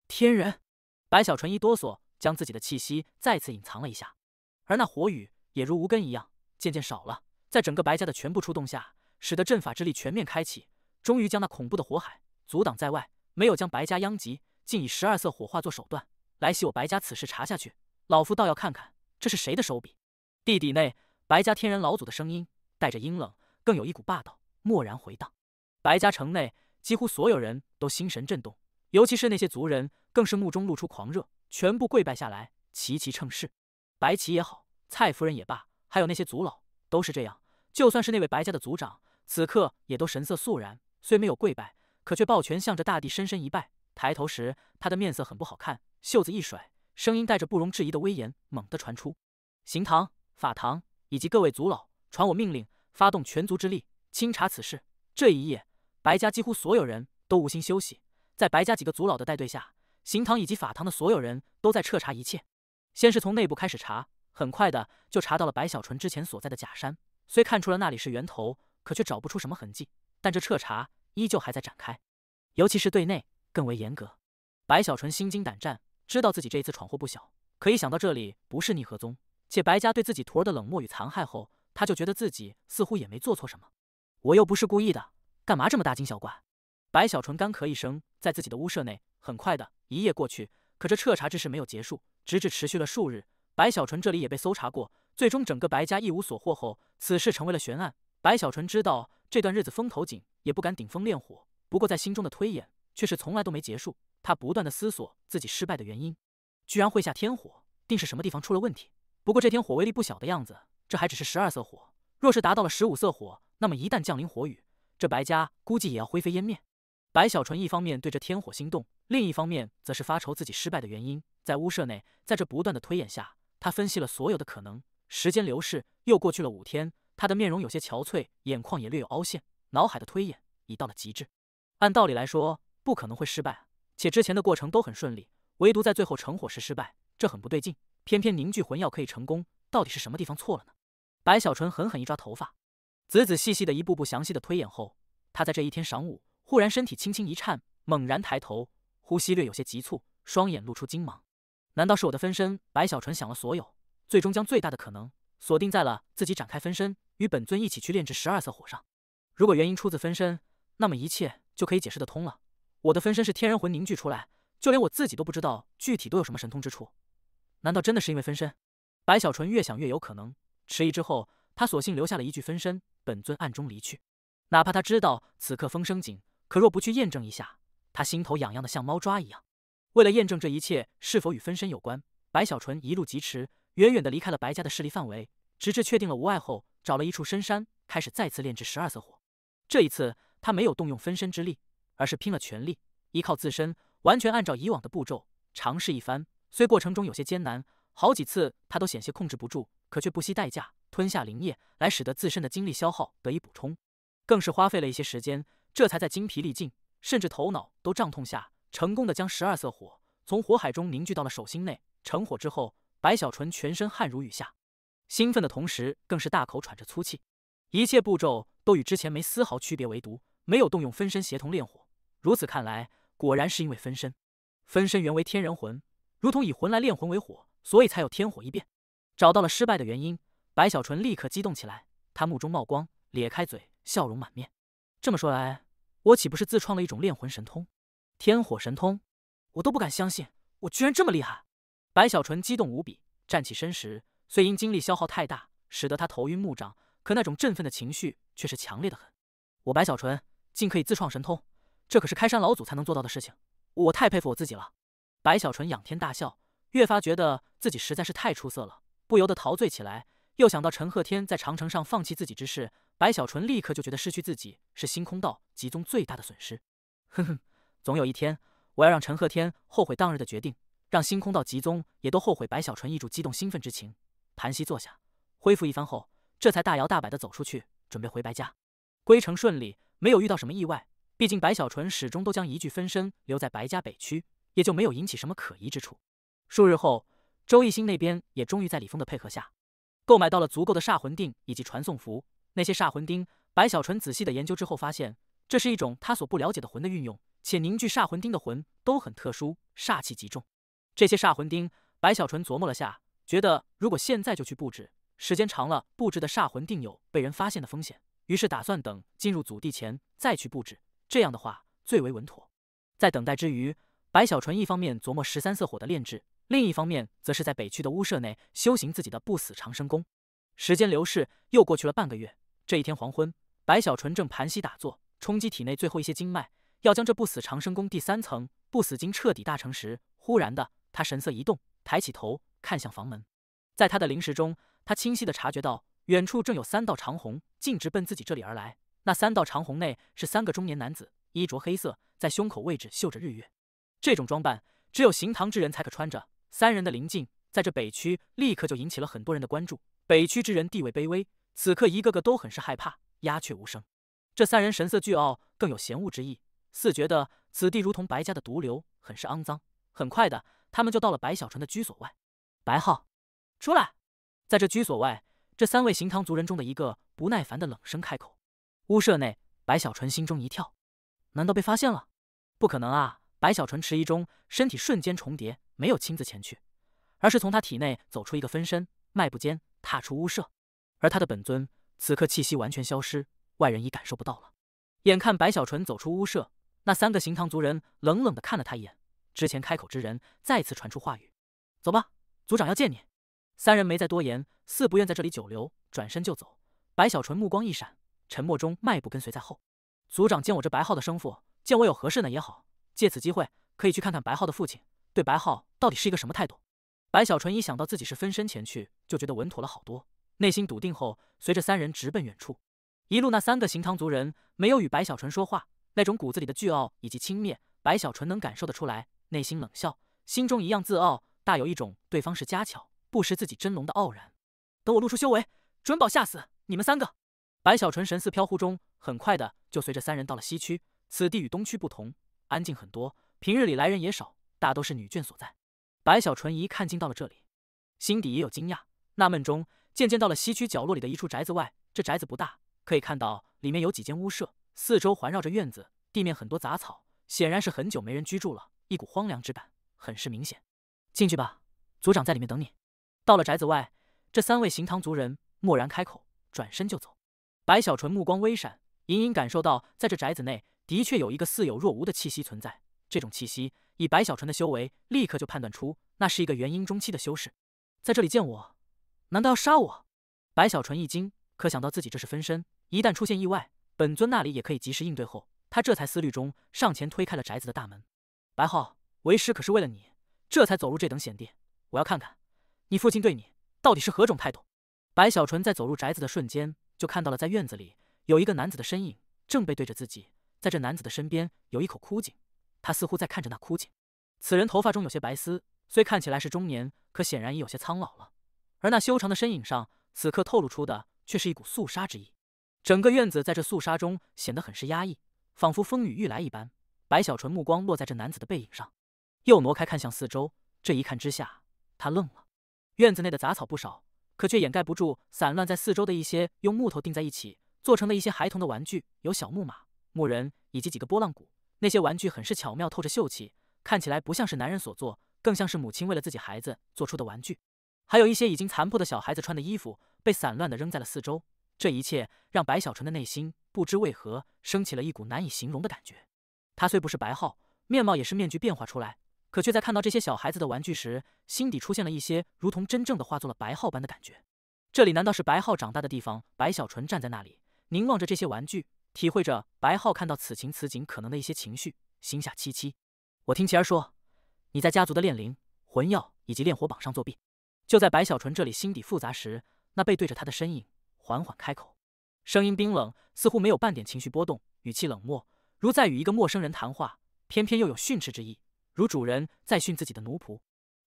[SPEAKER 1] 天人白小纯一哆嗦，将自己的气息再次隐藏了一下，而那火雨也如无根一样渐渐少了。在整个白家的全部出动下，使得阵法之力全面开启，终于将那恐怖的火海阻挡在外，没有将白家殃及。竟以十二色火化作手段来袭我白家，此事查下去，老夫倒要看看这是谁的手笔。地底内，白家天人老祖的声音带着阴冷，更有一股霸道，蓦然回荡。白家城内。几乎所有人都心神震动，尤其是那些族人，更是目中露出狂热，全部跪拜下来，齐齐称是。白旗也好，蔡夫人也罢，还有那些族老，都是这样。就算是那位白家的族长，此刻也都神色肃然，虽没有跪拜，可却抱拳向着大地深深一拜。抬头时，他的面色很不好看，袖子一甩，声音带着不容置疑的威严，猛地传出：“行堂、法堂以及各位族老，传我命令，发动全族之力，清查此事。这一夜。”白家几乎所有人都无心休息，在白家几个族老的带队下，行堂以及法堂的所有人都在彻查一切。先是从内部开始查，很快的就查到了白小纯之前所在的假山。虽看出了那里是源头，可却找不出什么痕迹。但这彻查依旧还在展开，尤其是对内更为严格。白小纯心惊胆战，知道自己这一次闯祸不小。可一想到这里不是逆河宗，且白家对自己徒儿的冷漠与残害后，他就觉得自己似乎也没做错什么。我又不是故意的。干嘛这么大惊小怪？白小纯干咳一声，在自己的屋舍内，很快的一夜过去。可这彻查之事没有结束，直至持续了数日。白小纯这里也被搜查过，最终整个白家一无所获后，此事成为了悬案。白小纯知道这段日子风头紧，也不敢顶风炼火。不过在心中的推演却是从来都没结束，他不断的思索自己失败的原因，居然会下天火，定是什么地方出了问题。不过这天火威力不小的样子，这还只是十二色火，若是达到了十五色火，那么一旦降临火雨。这白家估计也要灰飞烟灭。白小纯一方面对着天火心动，另一方面则是发愁自己失败的原因。在屋舍内，在这不断的推演下，他分析了所有的可能。时间流逝，又过去了五天，他的面容有些憔悴，眼眶也略有凹陷，脑海的推演已到了极致。按道理来说，不可能会失败，且之前的过程都很顺利，唯独在最后成火时失败，这很不对劲。偏偏凝聚魂药可以成功，到底是什么地方错了呢？白小纯狠狠一抓头发。仔仔细细的、一步步详细的推演后，他在这一天晌午忽然身体轻轻一颤，猛然抬头，呼吸略有些急促，双眼露出惊芒。难道是我的分身？白小纯想了所有，最终将最大的可能锁定在了自己展开分身与本尊一起去炼制十二色火上。如果原因出自分身，那么一切就可以解释得通了。我的分身是天人魂凝聚出来，就连我自己都不知道具体都有什么神通之处。难道真的是因为分身？白小纯越想越有可能，迟疑之后，他索性留下了一句分身。本尊暗中离去，哪怕他知道此刻风声紧，可若不去验证一下，他心头痒痒的像猫抓一样。为了验证这一切是否与分身有关，白小纯一路疾驰，远远的离开了白家的势力范围，直至确定了无碍后，找了一处深山，开始再次炼制十二色火。这一次，他没有动用分身之力，而是拼了全力，依靠自身，完全按照以往的步骤尝试一番。虽过程中有些艰难，好几次他都险些控制不住，可却不惜代价。吞下灵液，来使得自身的精力消耗得以补充，更是花费了一些时间，这才在精疲力尽，甚至头脑都胀痛下，成功的将十二色火从火海中凝聚到了手心内。成火之后，白小纯全身汗如雨下，兴奋的同时，更是大口喘着粗气。一切步骤都与之前没丝毫区别，唯独没有动用分身协同炼火。如此看来，果然是因为分身。分身原为天人魂，如同以魂来炼魂为火，所以才有天火一变。找到了失败的原因。白小纯立刻激动起来，他目中冒光，咧开嘴，笑容满面。这么说来，我岂不是自创了一种炼魂神通？天火神通？我都不敢相信，我居然这么厉害！白小纯激动无比，站起身时，虽因精力消耗太大，使得他头晕目胀，可那种振奋的情绪却是强烈的很。我白小纯竟可以自创神通，这可是开山老祖才能做到的事情，我太佩服我自己了！白小纯仰天大笑，越发觉得自己实在是太出色了，不由得陶醉起来。又想到陈鹤天在长城上放弃自己之事，白小纯立刻就觉得失去自己是星空道极宗最大的损失。哼哼，总有一天我要让陈鹤天后悔当日的决定，让星空道极宗也都后悔。白小纯一柱激动兴奋之情，盘膝坐下，恢复一番后，这才大摇大摆的走出去，准备回白家。归程顺利，没有遇到什么意外。毕竟白小纯始终都将一具分身留在白家北区，也就没有引起什么可疑之处。数日后，周艺兴那边也终于在李峰的配合下。购买到了足够的煞魂钉以及传送符。那些煞魂钉，白小纯仔细的研究之后发现，这是一种他所不了解的魂的运用，且凝聚煞魂钉的魂都很特殊，煞气极重。这些煞魂钉，白小纯琢磨了下，觉得如果现在就去布置，时间长了布置的煞魂钉有被人发现的风险，于是打算等进入祖地前再去布置，这样的话最为稳妥。在等待之余，白小纯一方面琢磨十三色火的炼制。另一方面，则是在北区的屋舍内修行自己的不死长生功。时间流逝，又过去了半个月。这一天黄昏，白小纯正盘膝打坐，冲击体内最后一些经脉，要将这不死长生功第三层不死经彻底大成时，忽然的，他神色一动，抬起头看向房门。在他的灵识中，他清晰的察觉到远处正有三道长虹，径直奔自己这里而来。那三道长虹内是三个中年男子，衣着黑色，在胸口位置绣着日月。这种装扮，只有行唐之人才可穿着。三人的临近，在这北区立刻就引起了很多人的关注。北区之人地位卑微，此刻一个个都很是害怕，鸦雀无声。这三人神色倨傲，更有嫌恶之意，似觉得此地如同白家的毒瘤，很是肮脏。很快的，他们就到了白小纯的居所外。白浩，出来！在这居所外，这三位行唐族人中的一个不耐烦的冷声开口。屋舍内，白小纯心中一跳，难道被发现了？不可能啊！白小纯迟疑中，身体瞬间重叠，没有亲自前去，而是从他体内走出一个分身，迈步间踏出屋舍，而他的本尊此刻气息完全消失，外人已感受不到了。眼看白小纯走出屋舍，那三个行唐族人冷冷地看了他一眼，之前开口之人再次传出话语：“走吧，族长要见你。”三人没再多言，似不愿在这里久留，转身就走。白小纯目光一闪，沉默中迈步跟随在后。族长见我这白号的生父，见我有何事呢？也好。借此机会，可以去看看白浩的父亲对白浩到底是一个什么态度。白小纯一想到自己是分身前去，就觉得稳妥了好多，内心笃定后，随着三人直奔远处。一路那三个行唐族人没有与白小纯说话，那种骨子里的倨傲以及轻蔑，白小纯能感受得出来，内心冷笑，心中一样自傲，大有一种对方是家巧不识自己真龙的傲然。等我露出修为，准保吓死你们三个！白小纯神似飘忽中，很快的就随着三人到了西区。此地与东区不同。安静很多，平日里来人也少，大都是女眷所在。白小纯一看进到了这里，心底也有惊讶、纳闷。中渐渐到了西区角落里的一处宅子外，这宅子不大，可以看到里面有几间屋舍，四周环绕着院子，地面很多杂草，显然是很久没人居住了，一股荒凉之感很是明显。进去吧，族长在里面等你。到了宅子外，这三位行唐族人蓦然开口，转身就走。白小纯目光微闪，隐隐感受到在这宅子内。的确有一个似有若无的气息存在，这种气息以白小纯的修为，立刻就判断出那是一个元婴中期的修士。在这里见我，难道要杀我？白小纯一惊，可想到自己这是分身，一旦出现意外，本尊那里也可以及时应对。后他这才思虑中，上前推开了宅子的大门。白浩，为师可是为了你，这才走入这等险地，我要看看你父亲对你到底是何种态度。白小纯在走入宅子的瞬间，就看到了在院子里有一个男子的身影，正背对着自己。在这男子的身边有一口枯井，他似乎在看着那枯井。此人头发中有些白丝，虽看起来是中年，可显然已有些苍老了。而那修长的身影上，此刻透露出的却是一股肃杀之意。整个院子在这肃杀中显得很是压抑，仿佛风雨欲来一般。白小纯目光落在这男子的背影上，又挪开看向四周。这一看之下，他愣了。院子内的杂草不少，可却掩盖不住散乱在四周的一些用木头钉在一起做成的一些孩童的玩具，有小木马。木人以及几个波浪鼓，那些玩具很是巧妙，透着秀气，看起来不像是男人所做，更像是母亲为了自己孩子做出的玩具。还有一些已经残破的小孩子穿的衣服，被散乱的扔在了四周。这一切让白小纯的内心不知为何升起了一股难以形容的感觉。他虽不是白浩，面貌也是面具变化出来，可却在看到这些小孩子的玩具时，心底出现了一些如同真正的化作了白浩般的感觉。这里难道是白浩长大的地方？白小纯站在那里，凝望着这些玩具。体会着白浩看到此情此景可能的一些情绪，心下戚戚。我听琪儿说，你在家族的炼灵魂药以及炼火榜上作弊。就在白小纯这里心底复杂时，那背对着他的身影缓缓开口，声音冰冷，似乎没有半点情绪波动，语气冷漠，如在与一个陌生人谈话，偏偏又有训斥之意，如主人在训自己的奴仆。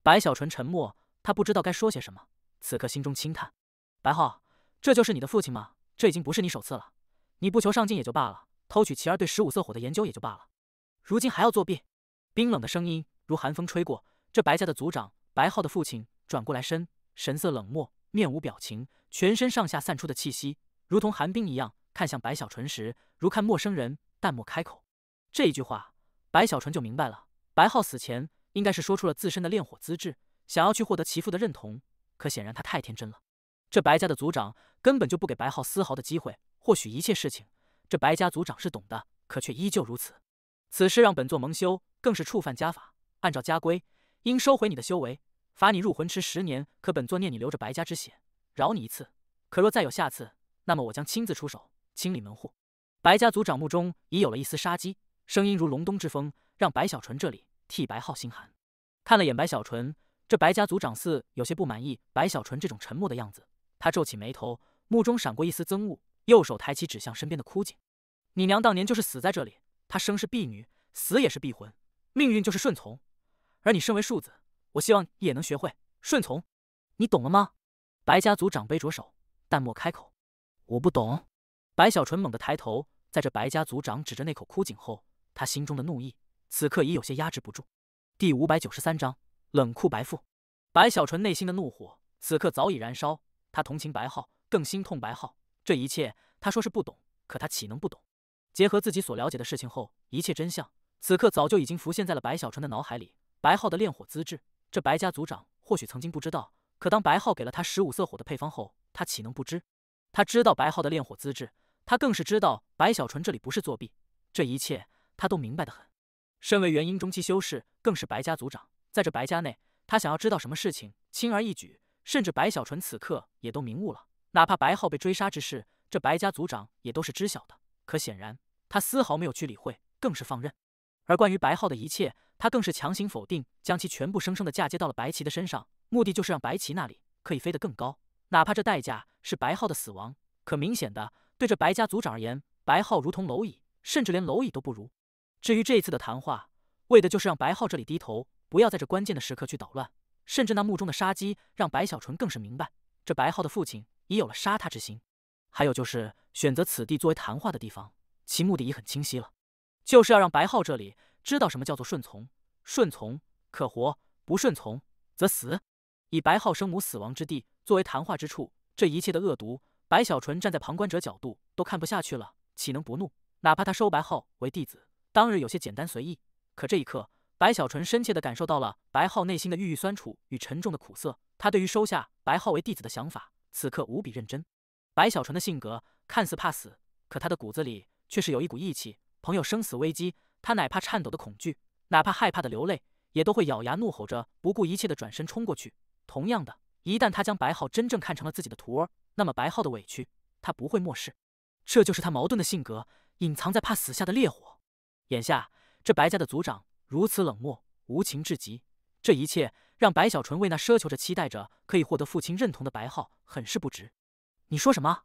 [SPEAKER 1] 白小纯沉默，他不知道该说些什么。此刻心中轻叹，白浩，这就是你的父亲吗？这已经不是你首次了。你不求上进也就罢了，偷取其儿对十五色火的研究也就罢了，如今还要作弊！冰冷的声音如寒风吹过。这白家的族长白浩的父亲转过来身，神色冷漠，面无表情，全身上下散出的气息如同寒冰一样。看向白小纯时，如看陌生人，淡漠开口。这一句话，白小纯就明白了。白浩死前应该是说出了自身的炼火资质，想要去获得其父的认同。可显然他太天真了，这白家的族长根本就不给白浩丝毫的机会。或许一切事情，这白家族长是懂的，可却依旧如此。此事让本座蒙羞，更是触犯家法。按照家规，应收回你的修为，罚你入魂池十年。可本座念你流着白家之血，饶你一次。可若再有下次，那么我将亲自出手清理门户。白家族长目中已有了一丝杀机，声音如隆冬之风，让白小纯这里替白浩心寒。看了眼白小纯，这白家族长似有些不满意白小纯这种沉默的样子，他皱起眉头，目中闪过一丝憎恶。右手抬起，指向身边的枯井。你娘当年就是死在这里。她生是婢女，死也是婢魂，命运就是顺从。而你身为庶子，我希望你也能学会顺从。你懂了吗？白家族长杯着手，淡漠开口：“我不懂。”白小纯猛地抬头，在这白家族长指着那口枯井后，他心中的怒意此刻已有些压制不住。第五百九十三章冷酷白富。白小纯内心的怒火此刻早已燃烧。他同情白浩，更心痛白浩。这一切，他说是不懂，可他岂能不懂？结合自己所了解的事情后，一切真相此刻早就已经浮现在了白小纯的脑海里。白浩的炼火资质，这白家族长或许曾经不知道，可当白浩给了他十五色火的配方后，他岂能不知？他知道白浩的炼火资质，他更是知道白小纯这里不是作弊，这一切他都明白的很。身为元婴中期修士，更是白家族长，在这白家内，他想要知道什么事情，轻而易举。甚至白小纯此刻也都明悟了。哪怕白浩被追杀之事，这白家族长也都是知晓的。可显然，他丝毫没有去理会，更是放任。而关于白浩的一切，他更是强行否定，将其全部生生的嫁接到了白棋的身上，目的就是让白棋那里可以飞得更高。哪怕这代价是白浩的死亡，可明显的对这白家族长而言，白浩如同蝼蚁，甚至连蝼蚁都不如。至于这一次的谈话，为的就是让白浩这里低头，不要在这关键的时刻去捣乱。甚至那目中的杀机，让白小纯更是明白，这白浩的父亲。已有了杀他之心，还有就是选择此地作为谈话的地方，其目的已很清晰了，就是要让白浩这里知道什么叫做顺从，顺从可活，不顺从则死。以白浩生母死亡之地作为谈话之处，这一切的恶毒，白小纯站在旁观者角度都看不下去了，岂能不怒？哪怕他收白浩为弟子，当日有些简单随意，可这一刻，白小纯深切的感受到了白浩内心的郁郁酸楚与沉重的苦涩。他对于收下白浩为弟子的想法。此刻无比认真。白小纯的性格看似怕死，可他的骨子里却是有一股义气。朋友生死危机，他哪怕颤抖的恐惧，哪怕害怕的流泪，也都会咬牙怒吼着，不顾一切的转身冲过去。同样的，一旦他将白浩真正看成了自己的徒儿，那么白浩的委屈，他不会漠视。这就是他矛盾的性格，隐藏在怕死下的烈火。眼下这白家的族长如此冷漠无情至极，这一切。让白小纯为那奢求着、期待着可以获得父亲认同的白浩很是不值。你说什么？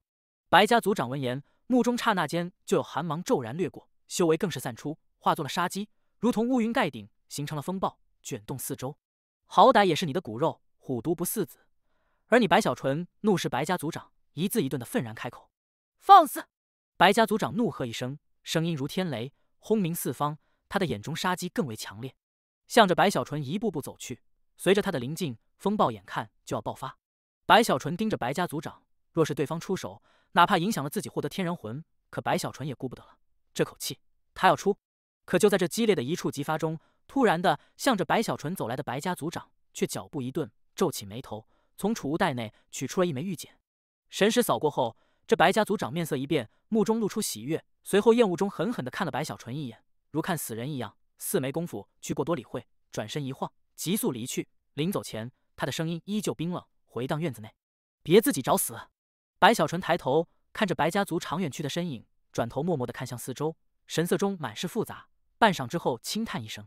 [SPEAKER 1] 白家族长闻言，目中刹那间就有寒芒骤然掠过，修为更是散出，化作了杀机，如同乌云盖顶，形成了风暴，卷动四周。好歹也是你的骨肉，虎毒不似子。而你，白小纯怒视白家族长，一字一顿的愤然开口：“放肆！”白家族长怒喝一声，声音如天雷，轰鸣四方。他的眼中杀机更为强烈，向着白小纯一步步走去。随着他的临近，风暴眼看就要爆发。白小纯盯着白家族长，若是对方出手，哪怕影响了自己获得天人魂，可白小纯也顾不得了，这口气他要出。可就在这激烈的一触即发中，突然的向着白小纯走来的白家族长却脚步一顿，皱起眉头，从储物袋内取出了一枚玉简，神识扫过后，这白家族长面色一变，目中露出喜悦，随后厌恶中狠狠的看了白小纯一眼，如看死人一样，似没工夫去过多理会，转身一晃。急速离去，临走前，他的声音依旧冰冷，回荡院子内：“别自己找死。”白小纯抬头看着白家族长远去的身影，转头默默的看向四周，神色中满是复杂。半晌之后，轻叹一声：“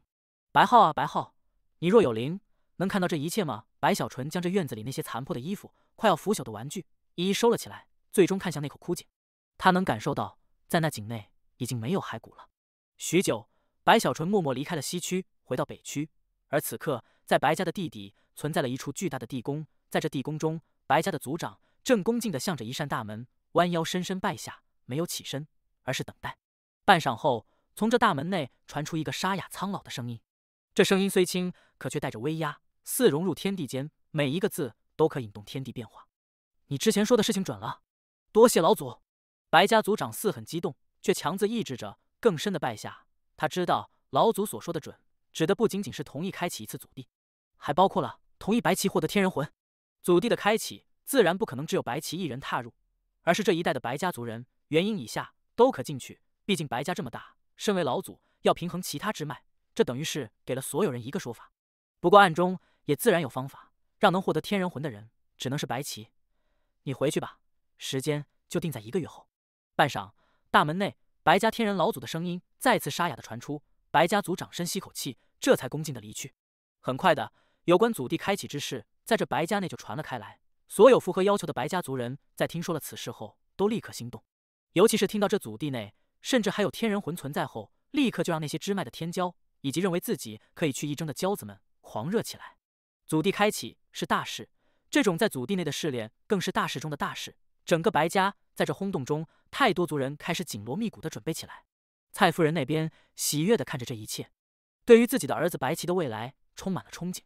[SPEAKER 1] 白浩啊，白浩，你若有灵，能看到这一切吗？”白小纯将这院子里那些残破的衣服、快要腐朽的玩具一一收了起来，最终看向那口枯井，他能感受到，在那井内已经没有骸骨了。许久，白小纯默默离开了西区，回到北区。而此刻，在白家的地底存在了一处巨大的地宫，在这地宫中，白家的族长正恭敬的向着一扇大门弯腰深深拜下，没有起身，而是等待。半晌后，从这大门内传出一个沙哑苍老的声音，这声音虽轻，可却带着威压，似融入天地间，每一个字都可引动天地变化。你之前说的事情准了，多谢老祖。白家族长似很激动，却强自抑制着更深的拜下，他知道老祖所说的准。指的不仅仅是同意开启一次祖地，还包括了同意白棋获得天人魂。祖地的开启自然不可能只有白棋一人踏入，而是这一代的白家族人元婴以下都可进去。毕竟白家这么大，身为老祖要平衡其他支脉，这等于是给了所有人一个说法。不过暗中也自然有方法，让能获得天人魂的人只能是白棋。你回去吧，时间就定在一个月后。半晌，大门内白家天人老祖的声音再次沙哑的传出。白家族长深吸口气。这才恭敬的离去。很快的，有关祖地开启之事，在这白家内就传了开来。所有符合要求的白家族人，在听说了此事后，都立刻心动。尤其是听到这祖地内，甚至还有天人魂存在后，立刻就让那些支脉的天骄，以及认为自己可以去一争的骄子们狂热起来。祖地开启是大事，这种在祖地内的试炼更是大事中的大事。整个白家在这轰动中，太多族人开始紧锣密鼓的准备起来。蔡夫人那边，喜悦的看着这一切。对于自己的儿子白棋的未来充满了憧憬，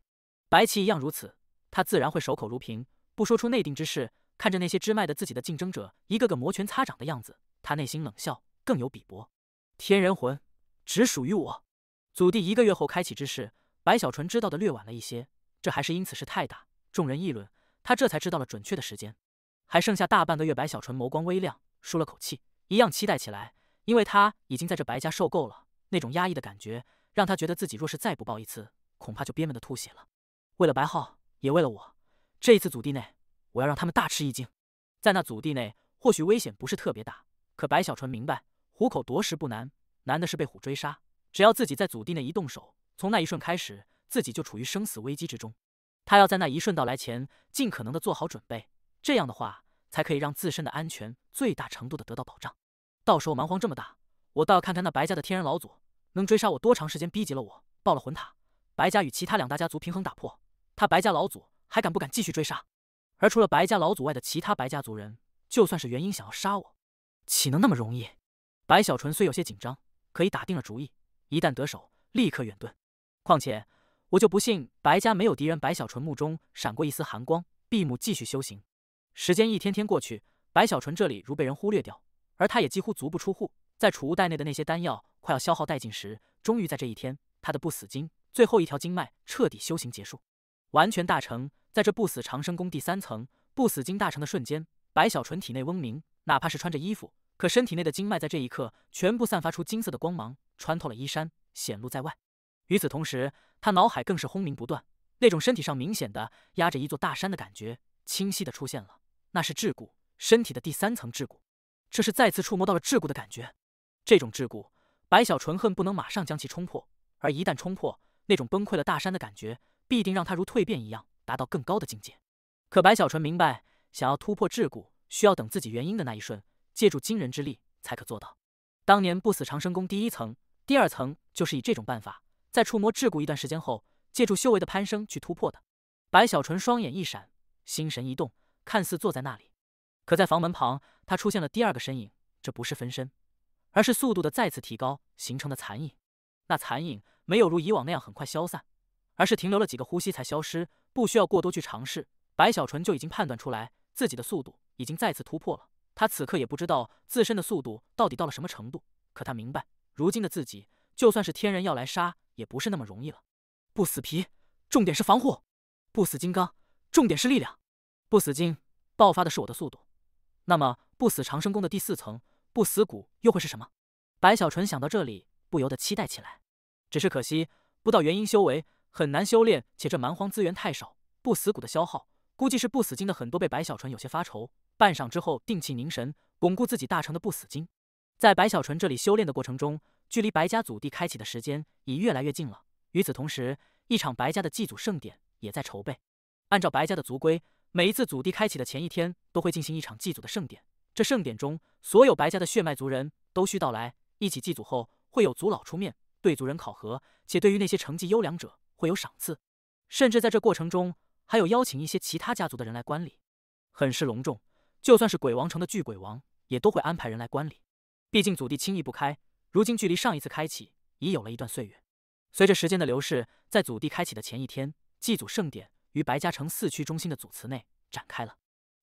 [SPEAKER 1] 白棋一样如此，他自然会守口如瓶，不说出内定之事。看着那些支脉的自己的竞争者一个个摩拳擦掌的样子，他内心冷笑，更有鄙薄。天人魂只属于我，祖地一个月后开启之事，白小纯知道的略晚了一些，这还是因此事太大众人议论，他这才知道了准确的时间。还剩下大半个月，白小纯眸光微亮，舒了口气，一样期待起来，因为他已经在这白家受够了那种压抑的感觉。让他觉得自己若是再不报一次，恐怕就憋闷的吐血了。为了白浩，也为了我，这一次祖地内，我要让他们大吃一惊。在那祖地内，或许危险不是特别大，可白小纯明白，虎口夺食不难，难的是被虎追杀。只要自己在祖地内一动手，从那一瞬开始，自己就处于生死危机之中。他要在那一瞬到来前，尽可能的做好准备，这样的话，才可以让自身的安全最大程度的得到保障。到时候蛮荒这么大，我倒要看看那白家的天然老祖。能追杀我多长时间？逼急了我爆了魂塔，白家与其他两大家族平衡打破，他白家老祖还敢不敢继续追杀？而除了白家老祖外的其他白家族人，就算是元婴想要杀我，岂能那么容易？白小纯虽有些紧张，可以打定了主意，一旦得手，立刻远遁。况且我就不信白家没有敌人。白小纯目中闪过一丝寒光，闭目继续修行。时间一天天过去，白小纯这里如被人忽略掉，而他也几乎足不出户，在储物袋内的那些丹药。快要消耗殆尽时，终于在这一天，他的不死经最后一条经脉彻底修行结束，完全大成。在这不死长生功第三层不死经大成的瞬间，白小纯体内嗡鸣，哪怕是穿着衣服，可身体内的经脉在这一刻全部散发出金色的光芒，穿透了衣衫，显露在外。与此同时，他脑海更是轰鸣不断，那种身体上明显的压着一座大山的感觉清晰的出现了。那是桎梏，身体的第三层桎梏，这是再次触摸到了桎梏的感觉，这种桎梏。白小纯恨不能马上将其冲破，而一旦冲破，那种崩溃了大山的感觉必定让他如蜕变一样达到更高的境界。可白小纯明白，想要突破桎梏，需要等自己元婴的那一瞬，借助惊人之力才可做到。当年不死长生功第一层、第二层，就是以这种办法，在触摸桎梏一段时间后，借助修为的攀升去突破的。白小纯双眼一闪，心神一动，看似坐在那里，可在房门旁，他出现了第二个身影。这不是分身。而是速度的再次提高形成的残影，那残影没有如以往那样很快消散，而是停留了几个呼吸才消失。不需要过多去尝试，白小纯就已经判断出来自己的速度已经再次突破了。他此刻也不知道自身的速度到底到了什么程度，可他明白，如今的自己就算是天人要来杀也不是那么容易了。不死皮，重点是防护；不死金刚，重点是力量；不死金爆发的是我的速度。那么不死长生功的第四层。不死骨又会是什么？白小纯想到这里，不由得期待起来。只是可惜，不到元婴修为，很难修炼，且这蛮荒资源太少，不死骨的消耗估计是不死金的很多倍。白小纯有些发愁。半晌之后，定气凝神，巩固自己大成的不死金。在白小纯这里修炼的过程中，距离白家祖地开启的时间已越来越近了。与此同时，一场白家的祭祖盛典也在筹备。按照白家的族规，每一次祖地开启的前一天，都会进行一场祭祖的盛典。这盛典中，所有白家的血脉族人都需到来，一起祭祖后，会有族老出面对族人考核，且对于那些成绩优良者，会有赏赐。甚至在这过程中，还有邀请一些其他家族的人来观礼，很是隆重。就算是鬼王城的巨鬼王，也都会安排人来观礼。毕竟祖地轻易不开，如今距离上一次开启已有了一段岁月。随着时间的流逝，在祖地开启的前一天，祭祖盛典于白家城四区中心的祖祠内展开了。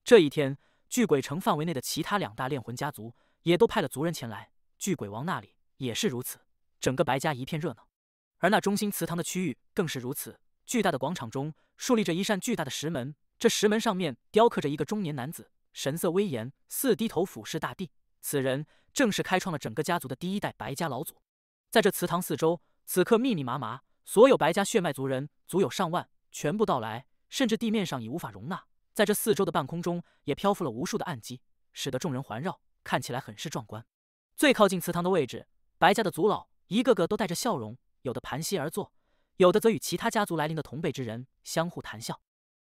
[SPEAKER 1] 这一天。巨鬼城范围内的其他两大炼魂家族也都派了族人前来，巨鬼王那里也是如此。整个白家一片热闹，而那中心祠堂的区域更是如此。巨大的广场中竖立着一扇巨大的石门，这石门上面雕刻着一个中年男子，神色威严，似低头俯视大地。此人正是开创了整个家族的第一代白家老祖。在这祠堂四周，此刻密密麻麻，所有白家血脉族人足有上万，全部到来，甚至地面上已无法容纳。在这四周的半空中，也漂浮了无数的暗机，使得众人环绕，看起来很是壮观。最靠近祠堂的位置，白家的族老一个个都带着笑容，有的盘膝而坐，有的则与其他家族来临的同辈之人相互谈笑，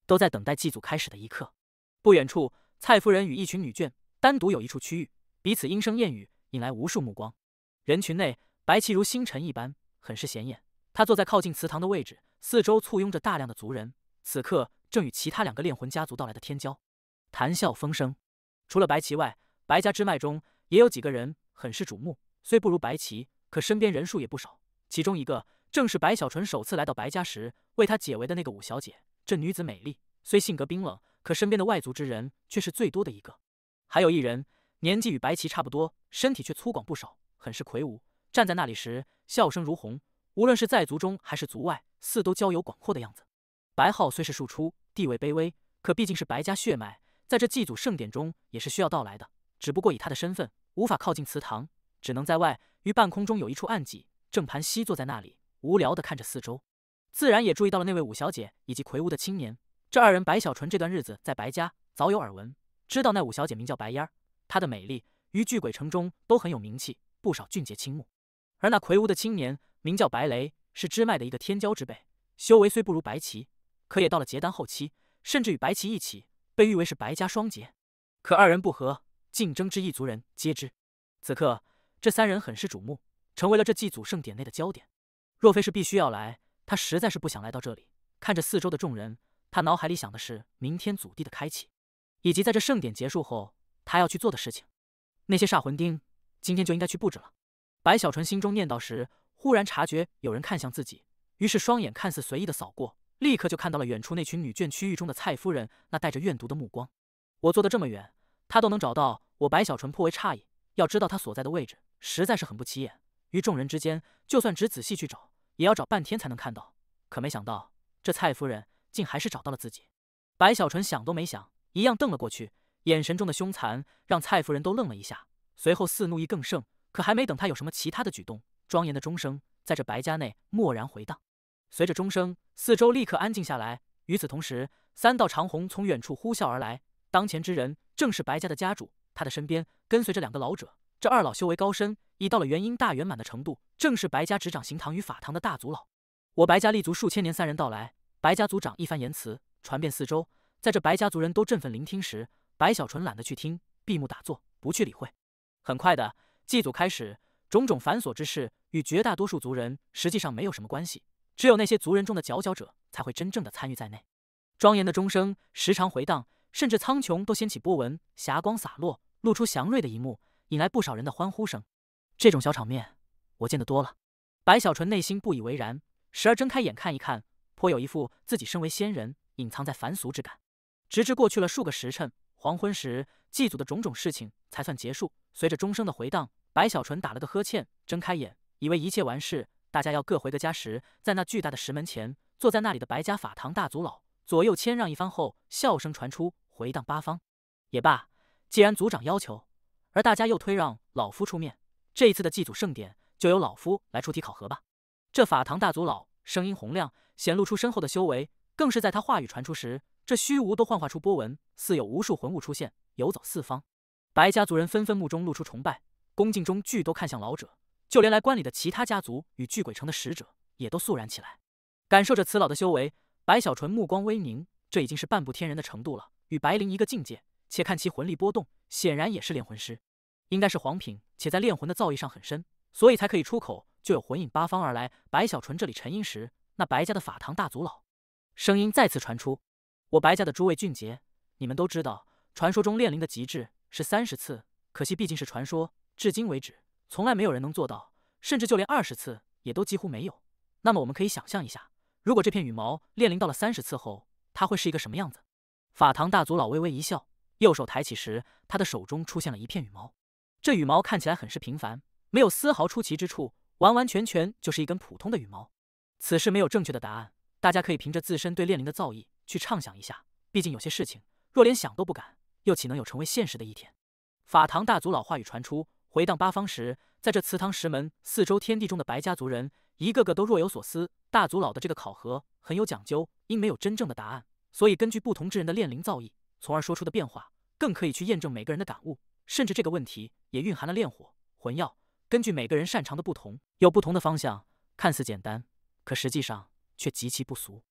[SPEAKER 1] 都在等待祭祖开始的一刻。不远处，蔡夫人与一群女眷单独有一处区域，彼此莺声燕语，引来无数目光。人群内，白旗如星辰一般，很是显眼。他坐在靠近祠堂的位置，四周簇拥着大量的族人，此刻。正与其他两个炼魂家族到来的天骄谈笑风生。除了白棋外，白家支脉中也有几个人很是瞩目，虽不如白棋，可身边人数也不少。其中一个正是白小纯首次来到白家时为他解围的那个五小姐。这女子美丽，虽性格冰冷，可身边的外族之人却是最多的一个。还有一人，年纪与白棋差不多，身体却粗犷不少，很是魁梧。站在那里时，笑声如虹。无论是在族中还是族外，似都交友广阔的样子。白浩虽是庶出。地位卑微，可毕竟是白家血脉，在这祭祖盛典中也是需要到来的。只不过以他的身份，无法靠近祠堂，只能在外。于半空中有一处暗迹，正盘膝坐在那里，无聊的看着四周，自然也注意到了那位五小姐以及魁梧的青年。这二人，白小纯这段日子在白家早有耳闻，知道那五小姐名叫白烟儿，她的美丽于巨鬼城中都很有名气，不少俊杰倾慕。而那魁梧的青年名叫白雷，是支脉的一个天骄之辈，修为虽不如白旗，可也到了结丹后期，甚至与白棋一起，被誉为是白家双杰。可二人不和，竞争之一族人皆知。此刻，这三人很是瞩目，成为了这祭祖盛典内的焦点。若非是必须要来，他实在是不想来到这里。看着四周的众人，他脑海里想的是明天祖地的开启，以及在这盛典结束后他要去做的事情。那些煞魂钉，今天就应该去布置了。白小纯心中念叨时，忽然察觉有人看向自己，于是双眼看似随意的扫过。立刻就看到了远处那群女眷区域中的蔡夫人那带着怨毒的目光。我坐得这么远，她都能找到我。白小纯颇为诧异，要知道她所在的位置实在是很不起眼，于众人之间，就算只仔细去找，也要找半天才能看到。可没想到，这蔡夫人竟还是找到了自己。白小纯想都没想，一样瞪了过去，眼神中的凶残让蔡夫人都愣了一下。随后似怒意更盛，可还没等他有什么其他的举动，庄严的钟声在这白家内蓦然回荡。随着钟声，四周立刻安静下来。与此同时，三道长虹从远处呼啸而来。当前之人正是白家的家主，他的身边跟随着两个老者。这二老修为高深，已到了元婴大圆满的程度，正是白家执掌行堂与法堂的大族老。我白家立足数千年，三人到来，白家族长一番言辞传遍四周。在这白家族人都振奋聆听时，白小纯懒得去听，闭目打坐，不去理会。很快的，祭祖开始，种种繁琐之事与绝大多数族人实际上没有什么关系。只有那些族人中的佼佼者才会真正的参与在内。庄严的钟声时常回荡，甚至苍穹都掀起波纹，霞光洒落，露出祥瑞的一幕，引来不少人的欢呼声。这种小场面我见得多了。白小纯内心不以为然，时而睁开眼看一看，颇有一副自己身为仙人隐藏在凡俗之感。直至过去了数个时辰，黄昏时祭祖的种种事情才算结束。随着钟声的回荡，白小纯打了个呵欠，睁开眼，以为一切完事。大家要各回各家时，在那巨大的石门前，坐在那里的白家法堂大族老左右谦让一番后，笑声传出，回荡八方。也罢，既然族长要求，而大家又推让，老夫出面，这一次的祭祖盛典就由老夫来出题考核吧。这法堂大族老声音洪亮，显露出深厚的修为，更是在他话语传出时，这虚无都幻化出波纹，似有无数魂物出现，游走四方。白家族人纷纷目中露出崇拜，恭敬中俱都看向老者。就连来观里的其他家族与巨鬼城的使者也都肃然起来，感受着此老的修为，白小纯目光微凝，这已经是半步天人的程度了，与白灵一个境界，且看其魂力波动，显然也是炼魂师，应该是黄品，且在炼魂的造诣上很深，所以才可以出口就有魂引八方而来。白小纯这里沉吟时，那白家的法堂大族老声音再次传出：“我白家的诸位俊杰，你们都知道，传说中炼灵的极致是三十次，可惜毕竟是传说，至今为止。”从来没有人能做到，甚至就连二十次也都几乎没有。那么，我们可以想象一下，如果这片羽毛炼灵到了三十次后，它会是一个什么样子？法堂大族老微微一笑，右手抬起时，他的手中出现了一片羽毛。这羽毛看起来很是平凡，没有丝毫出奇之处，完完全全就是一根普通的羽毛。此事没有正确的答案，大家可以凭着自身对炼灵的造诣去畅想一下。毕竟有些事情，若连想都不敢，又岂能有成为现实的一天？法堂大族老话语传出。回荡八方时，在这祠堂石门四周天地中的白家族人，一个个都若有所思。大族老的这个考核很有讲究，因没有真正的答案，所以根据不同之人的炼灵造诣，从而说出的变化，更可以去验证每个人的感悟。甚至这个问题也蕴含了炼火、魂药，根据每个人擅长的不同，有不同的方向。看似简单，可实际上却极其不俗。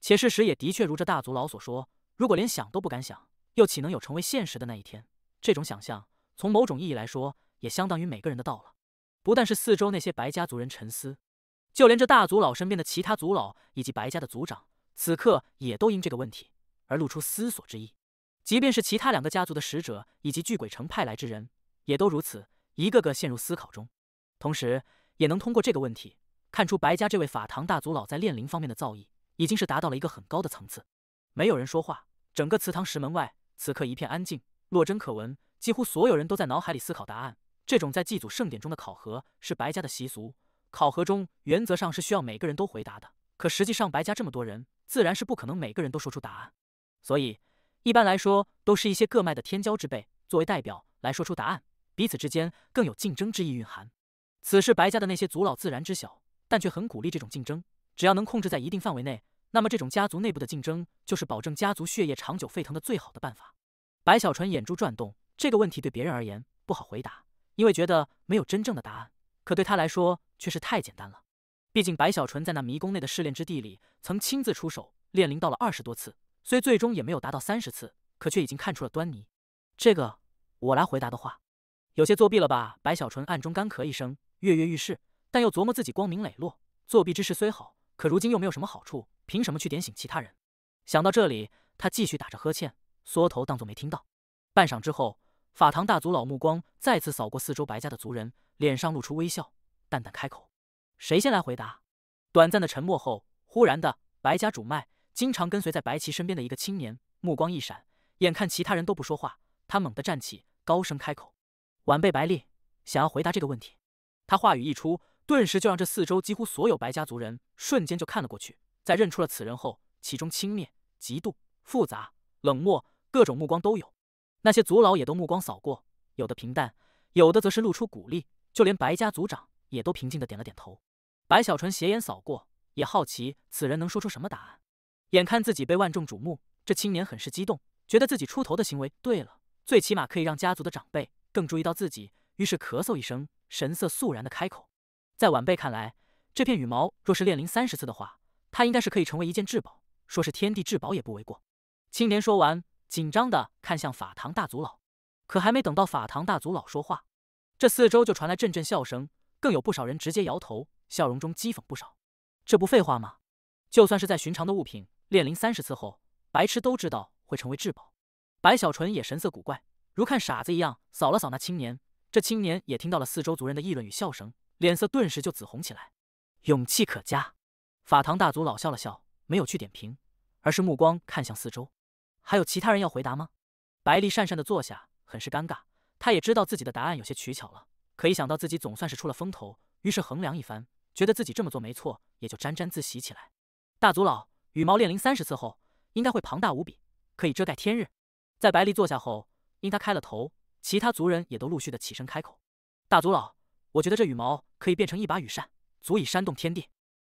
[SPEAKER 1] 且事实也的确如这大族老所说，如果连想都不敢想，又岂能有成为现实的那一天？这种想象，从某种意义来说，也相当于每个人的道了。不但是四周那些白家族人沉思，就连这大族老身边的其他族老以及白家的族长，此刻也都因这个问题而露出思索之意。即便是其他两个家族的使者以及巨鬼城派来之人，也都如此，一个个陷入思考中。同时，也能通过这个问题看出白家这位法堂大族老在炼灵方面的造诣，已经是达到了一个很高的层次。没有人说话，整个祠堂石门外此刻一片安静，落针可闻。几乎所有人都在脑海里思考答案。这种在祭祖盛典中的考核是白家的习俗。考核中原则上是需要每个人都回答的，可实际上白家这么多人，自然是不可能每个人都说出答案。所以一般来说，都是一些各脉的天骄之辈作为代表来说出答案，彼此之间更有竞争之意蕴含。此事白家的那些族老自然知晓，但却很鼓励这种竞争。只要能控制在一定范围内，那么这种家族内部的竞争就是保证家族血液长久沸腾的最好的办法。白小纯眼珠转动，这个问题对别人而言不好回答。因为觉得没有真正的答案，可对他来说却是太简单了。毕竟白小纯在那迷宫内的试炼之地里，曾亲自出手炼灵到了二十多次，虽最终也没有达到三十次，可却已经看出了端倪。这个我来回答的话，有些作弊了吧？白小纯暗中干咳一声，跃跃欲试，但又琢磨自己光明磊落，作弊之事虽好，可如今又没有什么好处，凭什么去点醒其他人？想到这里，他继续打着呵欠，缩头当作没听到。半晌之后。法堂大族老目光再次扫过四周白家的族人，脸上露出微笑，淡淡开口：“谁先来回答？”短暂的沉默后，忽然的，白家主脉经常跟随在白棋身边的一个青年目光一闪，眼看其他人都不说话，他猛地站起，高声开口：“晚辈白丽想要回答这个问题。”他话语一出，顿时就让这四周几乎所有白家族人瞬间就看了过去，在认出了此人后，其中轻蔑、嫉妒、复杂、冷漠各种目光都有。那些族老也都目光扫过，有的平淡，有的则是露出鼓励。就连白家族长也都平静的点了点头。白小纯斜眼扫过，也好奇此人能说出什么答案。眼看自己被万众瞩目，这青年很是激动，觉得自己出头的行为对了，最起码可以让家族的长辈更注意到自己。于是咳嗽一声，神色肃然的开口：“在晚辈看来，这片羽毛若是炼灵三十次的话，它应该是可以成为一件至宝，说是天地至宝也不为过。”青年说完。紧张的看向法堂大族老，可还没等到法堂大族老说话，这四周就传来阵阵笑声，更有不少人直接摇头，笑容中讥讽不少。这不废话吗？就算是在寻常的物品炼灵三十次后，白痴都知道会成为至宝。白小纯也神色古怪，如看傻子一样扫了扫那青年。这青年也听到了四周族人的议论与笑声，脸色顿时就紫红起来。勇气可嘉。法堂大族老笑了笑，没有去点评，而是目光看向四周。还有其他人要回答吗？白丽讪讪的坐下，很是尴尬。她也知道自己的答案有些取巧了，可一想到自己总算是出了风头，于是衡量一番，觉得自己这么做没错，也就沾沾自喜起来。大族老，羽毛炼灵三十次后，应该会庞大无比，可以遮盖天日。在白丽坐下后，因她开了头，其他族人也都陆续的起身开口。大族老，我觉得这羽毛可以变成一把羽扇，足以煽动天地。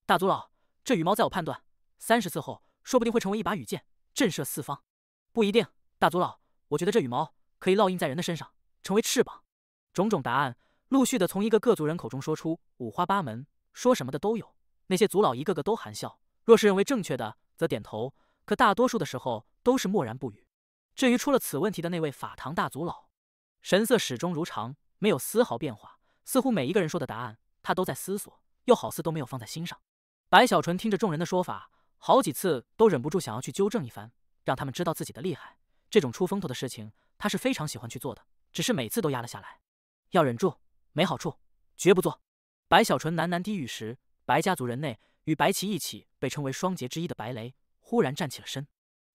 [SPEAKER 1] 大族老，这羽毛在我判断，三十次后，说不定会成为一把羽剑，震慑四方。不一定，大族老，我觉得这羽毛可以烙印在人的身上，成为翅膀。种种答案陆续的从一个各族人口中说出，五花八门，说什么的都有。那些族老一个个都含笑，若是认为正确的，则点头；可大多数的时候都是默然不语。至于出了此问题的那位法堂大族老，神色始终如常，没有丝毫变化，似乎每一个人说的答案他都在思索，又好似都没有放在心上。白小纯听着众人的说法，好几次都忍不住想要去纠正一番。让他们知道自己的厉害，这种出风头的事情，他是非常喜欢去做的。只是每次都压了下来，要忍住，没好处，绝不做。白小纯喃喃低语时，白家族人内与白旗一起被称为双杰之一的白雷忽然站起了身。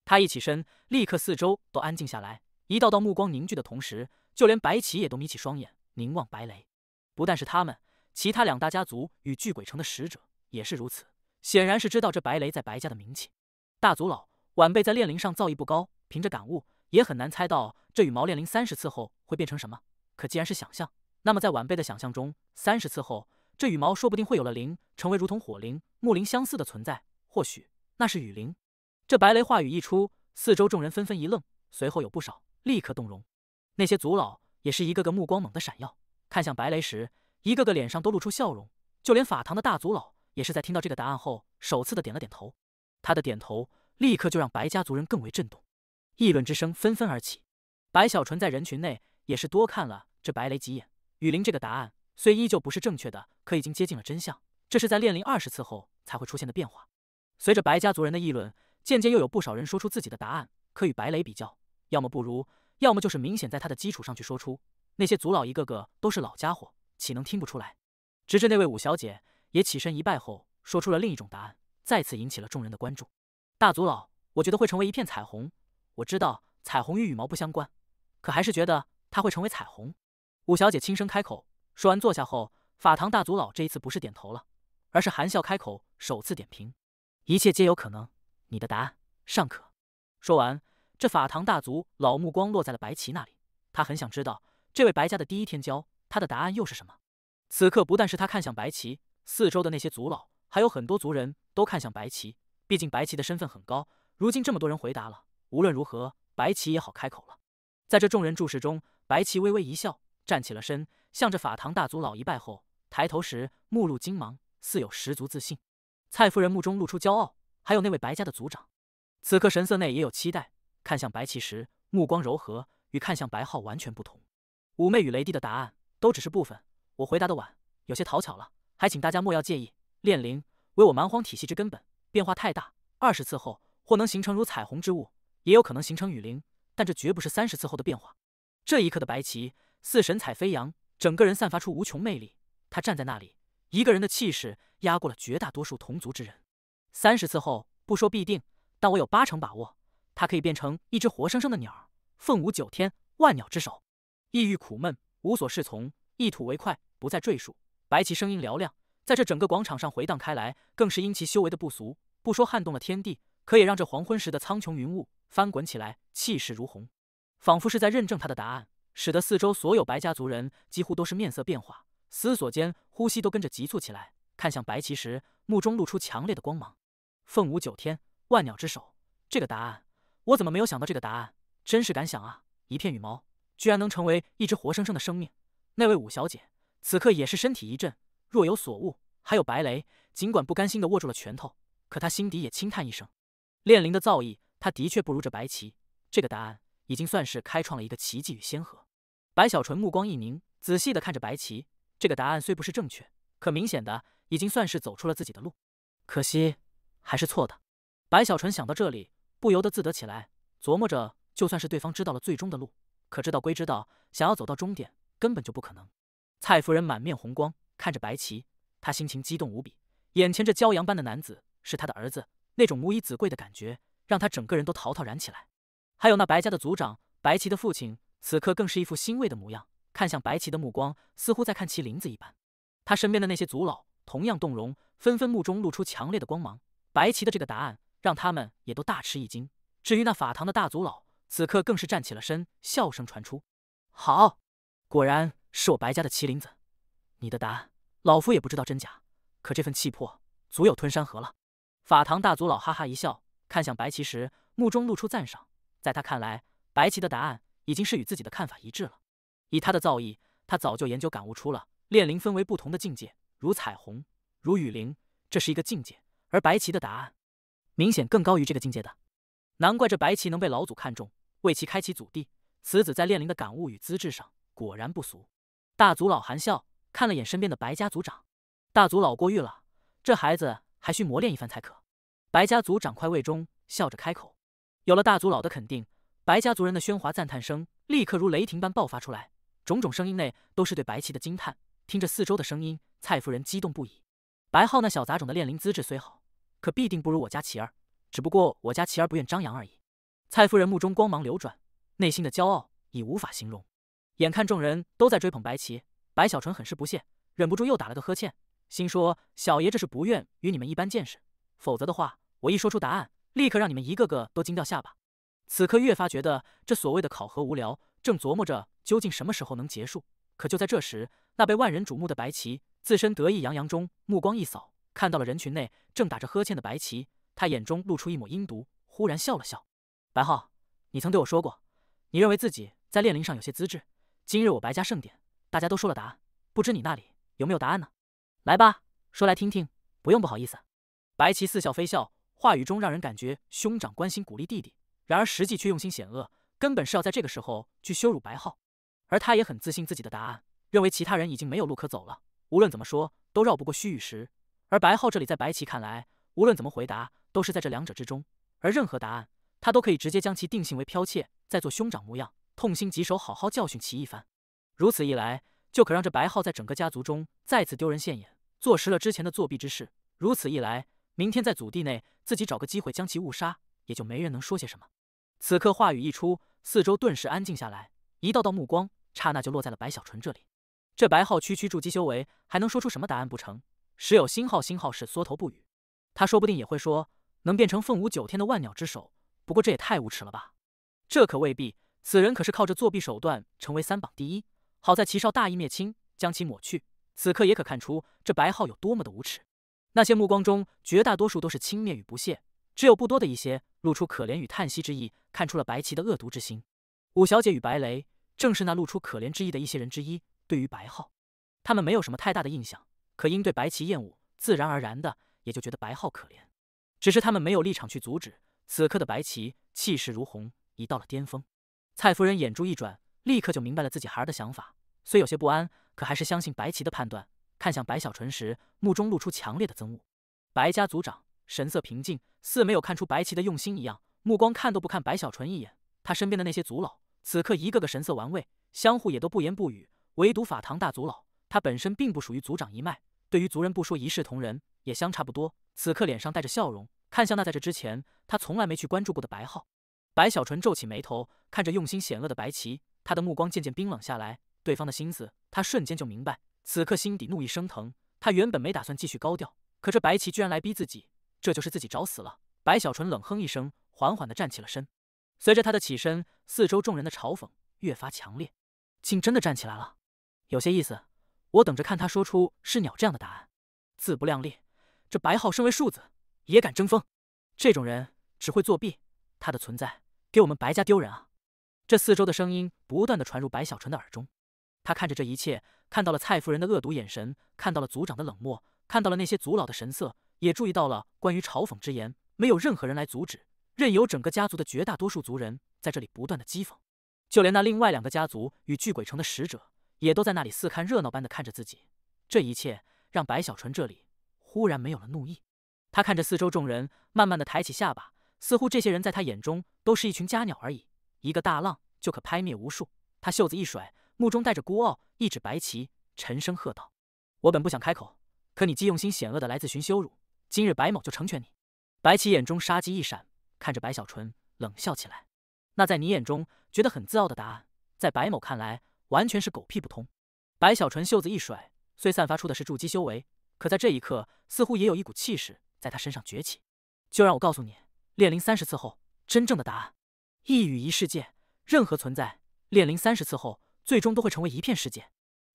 [SPEAKER 1] 他一起身，立刻四周都安静下来，一道道目光凝聚的同时，就连白旗也都眯起双眼凝望白雷。不但是他们，其他两大家族与巨鬼城的使者也是如此，显然是知道这白雷在白家的名气。大族老。晚辈在炼灵上造诣不高，凭着感悟也很难猜到这羽毛炼灵三十次后会变成什么。可既然是想象，那么在晚辈的想象中，三十次后这羽毛说不定会有了灵，成为如同火灵、木灵相似的存在。或许那是雨灵。这白雷话语一出，四周众人纷纷一愣，随后有不少立刻动容。那些族老也是一个个目光猛地闪耀，看向白雷时，一个个脸上都露出笑容。就连法堂的大族老也是在听到这个答案后，首次的点了点头。他的点头。立刻就让白家族人更为震动，议论之声纷纷而起。白小纯在人群内也是多看了这白雷几眼。雨林这个答案虽依旧不是正确的，可已经接近了真相。这是在炼灵二十次后才会出现的变化。随着白家族人的议论，渐渐又有不少人说出自己的答案，可与白雷比较，要么不如，要么就是明显在他的基础上去说出。那些族老一个个都是老家伙，岂能听不出来？直至那位五小姐也起身一拜后，说出了另一种答案，再次引起了众人的关注。大族老，我觉得会成为一片彩虹。我知道彩虹与羽毛不相关，可还是觉得它会成为彩虹。五小姐轻声开口，说完坐下后，法堂大族老这一次不是点头了，而是含笑开口，首次点评：一切皆有可能。你的答案尚可。说完，这法堂大族老目光落在了白棋那里，他很想知道这位白家的第一天骄，他的答案又是什么。此刻不但是他看向白棋，四周的那些族老还有很多族人都看向白棋。毕竟白棋的身份很高，如今这么多人回答了，无论如何，白棋也好开口了。在这众人注视中，白棋微微一笑，站起了身，向着法堂大族老一拜后，抬头时目露金芒，似有十足自信。蔡夫人目中露出骄傲，还有那位白家的族长，此刻神色内也有期待，看向白棋时目光柔和，与看向白浩完全不同。妩媚与雷帝的答案都只是部分，我回答的晚，有些讨巧了，还请大家莫要介意。炼灵为我蛮荒体系之根本。变化太大，二十次后或能形成如彩虹之物，也有可能形成雨林，但这绝不是三十次后的变化。这一刻的白棋似神采飞扬，整个人散发出无穷魅力。他站在那里，一个人的气势压过了绝大多数同族之人。三十次后，不说必定，但我有八成把握，它可以变成一只活生生的鸟，凤舞九天，万鸟之首。抑郁苦闷，无所适从，一吐为快，不再赘述。白棋声音嘹亮。在这整个广场上回荡开来，更是因其修为的不俗，不说撼动了天地，可也让这黄昏时的苍穹云雾翻滚起来，气势如虹，仿佛是在认证他的答案，使得四周所有白家族人几乎都是面色变化，思索间呼吸都跟着急促起来，看向白旗时，目中露出强烈的光芒。凤舞九天，万鸟之首，这个答案，我怎么没有想到？这个答案真是敢想啊！一片羽毛居然能成为一只活生生的生命？那位五小姐此刻也是身体一震。若有所悟，还有白雷，尽管不甘心的握住了拳头，可他心底也轻叹一声。炼灵的造诣，他的确不如这白棋。这个答案已经算是开创了一个奇迹与先河。白小纯目光一凝，仔细的看着白棋。这个答案虽不是正确，可明显的已经算是走出了自己的路。可惜还是错的。白小纯想到这里，不由得自得起来，琢磨着就算是对方知道了最终的路，可知道归知道，想要走到终点根本就不可能。蔡夫人满面红光。看着白棋，他心情激动无比。眼前这骄阳般的男子是他的儿子，那种母以子贵的感觉让他整个人都陶陶然起来。还有那白家的族长白棋的父亲，此刻更是一副欣慰的模样，看向白棋的目光似乎在看麒麟子一般。他身边的那些族老同样动容，纷纷目中露出强烈的光芒。白棋的这个答案让他们也都大吃一惊。至于那法堂的大族老，此刻更是站起了身，笑声传出：“好，果然是我白家的麒麟子。”你的答案，老夫也不知道真假，可这份气魄足有吞山河了。法堂大族老哈哈一笑，看向白棋时，目中露出赞赏。在他看来，白棋的答案已经是与自己的看法一致了。以他的造诣，他早就研究感悟出了炼灵分为不同的境界，如彩虹，如雨灵，这是一个境界。而白棋的答案明显更高于这个境界的。难怪这白棋能被老祖看中，为其开启祖地。此子在炼灵的感悟与资质上果然不俗。大族老含笑。看了眼身边的白家族长，大族老过誉了，这孩子还需磨练一番才可。白家族长快慰中笑着开口，有了大族老的肯定，白家族人的喧哗赞叹声立刻如雷霆般爆发出来，种种声音内都是对白棋的惊叹。听着四周的声音，蔡夫人激动不已。白浩那小杂种的炼灵资质虽好，可必定不如我家棋儿。只不过我家棋儿不愿张扬而已。蔡夫人目中光芒流转，内心的骄傲已无法形容。眼看众人都在追捧白棋。白小纯很是不屑，忍不住又打了个呵欠，心说：“小爷这是不愿与你们一般见识，否则的话，我一说出答案，立刻让你们一个个都惊掉下巴。”此刻越发觉得这所谓的考核无聊，正琢磨着究竟什么时候能结束。可就在这时，那被万人瞩目的白棋自身得意洋洋中，目光一扫，看到了人群内正打着呵欠的白棋，他眼中露出一抹阴毒，忽然笑了笑：“白浩，你曾对我说过，你认为自己在炼灵上有些资质。今日我白家盛典。”大家都说了答案，不知你那里有没有答案呢？来吧，说来听听，不用不好意思。白棋似笑非笑，话语中让人感觉兄长关心鼓励弟弟，然而实际却用心险恶，根本是要在这个时候去羞辱白浩。而他也很自信自己的答案，认为其他人已经没有路可走了，无论怎么说都绕不过虚与实。而白浩这里，在白棋看来，无论怎么回答，都是在这两者之中，而任何答案，他都可以直接将其定性为剽窃，再做兄长模样，痛心疾首，好好教训其一番。如此一来，就可让这白浩在整个家族中再次丢人现眼，坐实了之前的作弊之事。如此一来，明天在祖地内自己找个机会将其误杀，也就没人能说些什么。此刻话语一出，四周顿时安静下来，一道道目光刹那就落在了白小纯这里。这白浩区区筑基修为，还能说出什么答案不成？时有星号星号是缩头不语，他说不定也会说能变成凤舞九天的万鸟之首。不过这也太无耻了吧？这可未必，此人可是靠着作弊手段成为三榜第一。好在齐少大义灭亲，将其抹去。此刻也可看出这白浩有多么的无耻。那些目光中绝大多数都是轻蔑与不屑，只有不多的一些露出可怜与叹息之意，看出了白齐的恶毒之心。五小姐与白雷正是那露出可怜之意的一些人之一。对于白浩，他们没有什么太大的印象，可因对白齐厌恶，自然而然的也就觉得白浩可怜。只是他们没有立场去阻止此刻的白齐，气势如虹，已到了巅峰。蔡夫人眼珠一转。立刻就明白了自己孩儿的想法，虽有些不安，可还是相信白棋的判断。看向白小纯时，目中露出强烈的憎恶。白家族长神色平静，似没有看出白棋的用心一样，目光看都不看白小纯一眼。他身边的那些族老，此刻一个个神色玩味，相互也都不言不语。唯独法堂大族老，他本身并不属于族长一脉，对于族人不说一视同仁，也相差不多。此刻脸上带着笑容，看向那在这之前他从来没去关注过的白浩。白小纯皱起眉头，看着用心险恶的白棋。他的目光渐渐冰冷下来，对方的心思他瞬间就明白。此刻心底怒意升腾，他原本没打算继续高调，可这白棋居然来逼自己，这就是自己找死了。白小纯冷哼一声，缓缓地站起了身。随着他的起身，四周众人的嘲讽越发强烈，竟真的站起来了，有些意思。我等着看他说出是鸟这样的答案。自不量力，这白浩身为庶子也敢争锋，这种人只会作弊，他的存在给我们白家丢人啊！这四周的声音不断的传入白小纯的耳中，他看着这一切，看到了蔡夫人的恶毒眼神，看到了族长的冷漠，看到了那些族老的神色，也注意到了关于嘲讽之言。没有任何人来阻止，任由整个家族的绝大多数族人在这里不断的讥讽。就连那另外两个家族与巨鬼城的使者，也都在那里似看热闹般的看着自己。这一切让白小纯这里忽然没有了怒意。他看着四周众人，慢慢的抬起下巴，似乎这些人在他眼中都是一群家鸟而已。一个大浪就可拍灭无数。他袖子一甩，目中带着孤傲，一指白旗，沉声喝道：“我本不想开口，可你既用心险恶的来自寻羞辱，今日白某就成全你。”白起眼中杀机一闪，看着白小纯冷笑起来：“那在你眼中觉得很自傲的答案，在白某看来完全是狗屁不通。”白小纯袖子一甩，虽散发出的是筑基修为，可在这一刻，似乎也有一股气势在他身上崛起。就让我告诉你，炼灵三十次后，真正的答案。一语一世界，任何存在炼灵三十次后，最终都会成为一片世界。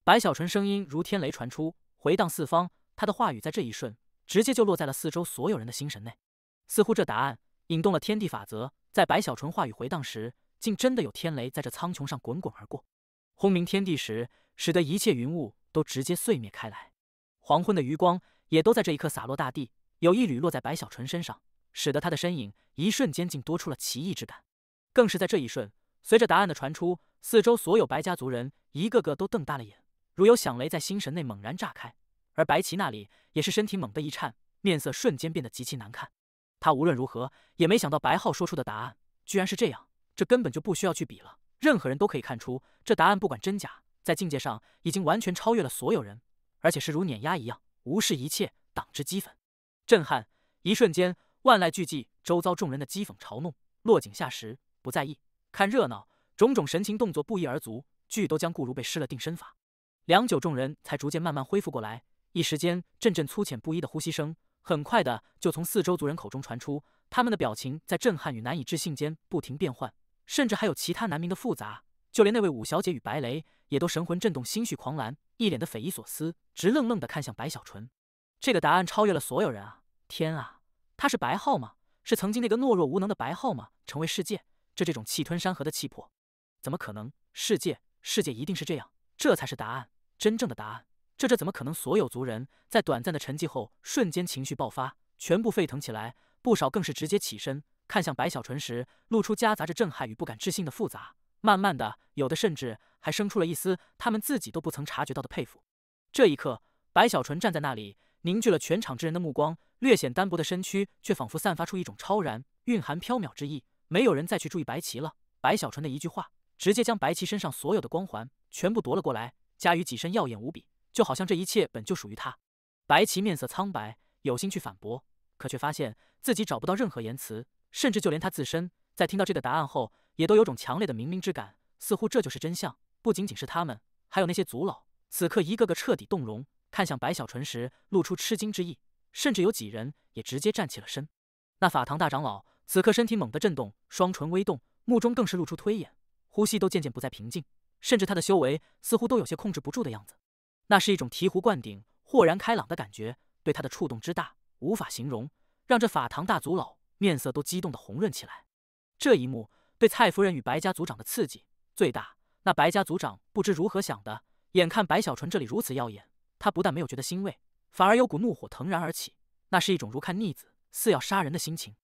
[SPEAKER 1] 白小纯声音如天雷传出，回荡四方。他的话语在这一瞬，直接就落在了四周所有人的心神内。似乎这答案引动了天地法则，在白小纯话语回荡时，竟真的有天雷在这苍穹上滚滚而过，轰鸣天地时，使得一切云雾都直接碎灭开来。黄昏的余光也都在这一刻洒落大地，有一缕落在白小纯身上，使得他的身影一瞬间竟多出了奇异之感。更是在这一瞬，随着答案的传出，四周所有白家族人一个个都瞪大了眼，如有响雷在心神内猛然炸开。而白棋那里也是身体猛地一颤，面色瞬间变得极其难看。他无论如何也没想到，白浩说出的答案居然是这样，这根本就不需要去比了，任何人都可以看出，这答案不管真假，在境界上已经完全超越了所有人，而且是如碾压一样，无视一切，挡之讥讽。震撼！一瞬间，万籁俱寂，周遭众人的讥讽嘲弄，落井下石。不在意，看热闹，种种神情动作不一而足，俱都将顾如被施了定身法。良久，众人才逐渐慢慢恢复过来。一时间，阵阵粗浅不一的呼吸声，很快的就从四周族人口中传出。他们的表情在震撼与难以置信间不停变换，甚至还有其他男明的复杂。就连那位五小姐与白雷，也都神魂震动，心绪狂澜，一脸的匪夷所思，直愣愣的看向白小纯。这个答案超越了所有人啊！天啊，他是白浩吗？是曾经那个懦弱无能的白浩吗？成为世界？这这种气吞山河的气魄，怎么可能？世界，世界一定是这样，这才是答案，真正的答案。这这怎么可能？所有族人在短暂的沉寂后，瞬间情绪爆发，全部沸腾起来，不少更是直接起身看向白小纯时，露出夹杂着震撼与不敢置信的复杂。慢慢的，有的甚至还生出了一丝他们自己都不曾察觉到的佩服。这一刻，白小纯站在那里，凝聚了全场之人的目光，略显单薄的身躯却仿佛散发出一种超然，蕴含飘渺之意。没有人再去注意白棋了。白小纯的一句话，直接将白棋身上所有的光环全部夺了过来。嘉羽几身耀眼无比，就好像这一切本就属于他。白棋面色苍白，有心去反驳，可却发现自己找不到任何言辞，甚至就连他自身，在听到这个答案后，也都有种强烈的冥冥之感，似乎这就是真相。不仅仅是他们，还有那些族老，此刻一个个彻底动容，看向白小纯时露出吃惊之意，甚至有几人也直接站起了身。那法堂大长老。此刻身体猛地震动，双唇微动，目中更是露出推演，呼吸都渐渐不再平静，甚至他的修为似乎都有些控制不住的样子。那是一种醍醐灌顶、豁然开朗的感觉，对他的触动之大，无法形容，让这法堂大族老面色都激动的红润起来。这一幕对蔡夫人与白家族长的刺激最大。那白家族长不知如何想的，眼看白小纯这里如此耀眼，他不但没有觉得欣慰，反而有股怒火腾然而起，那是一种如看逆子似要杀人的心情。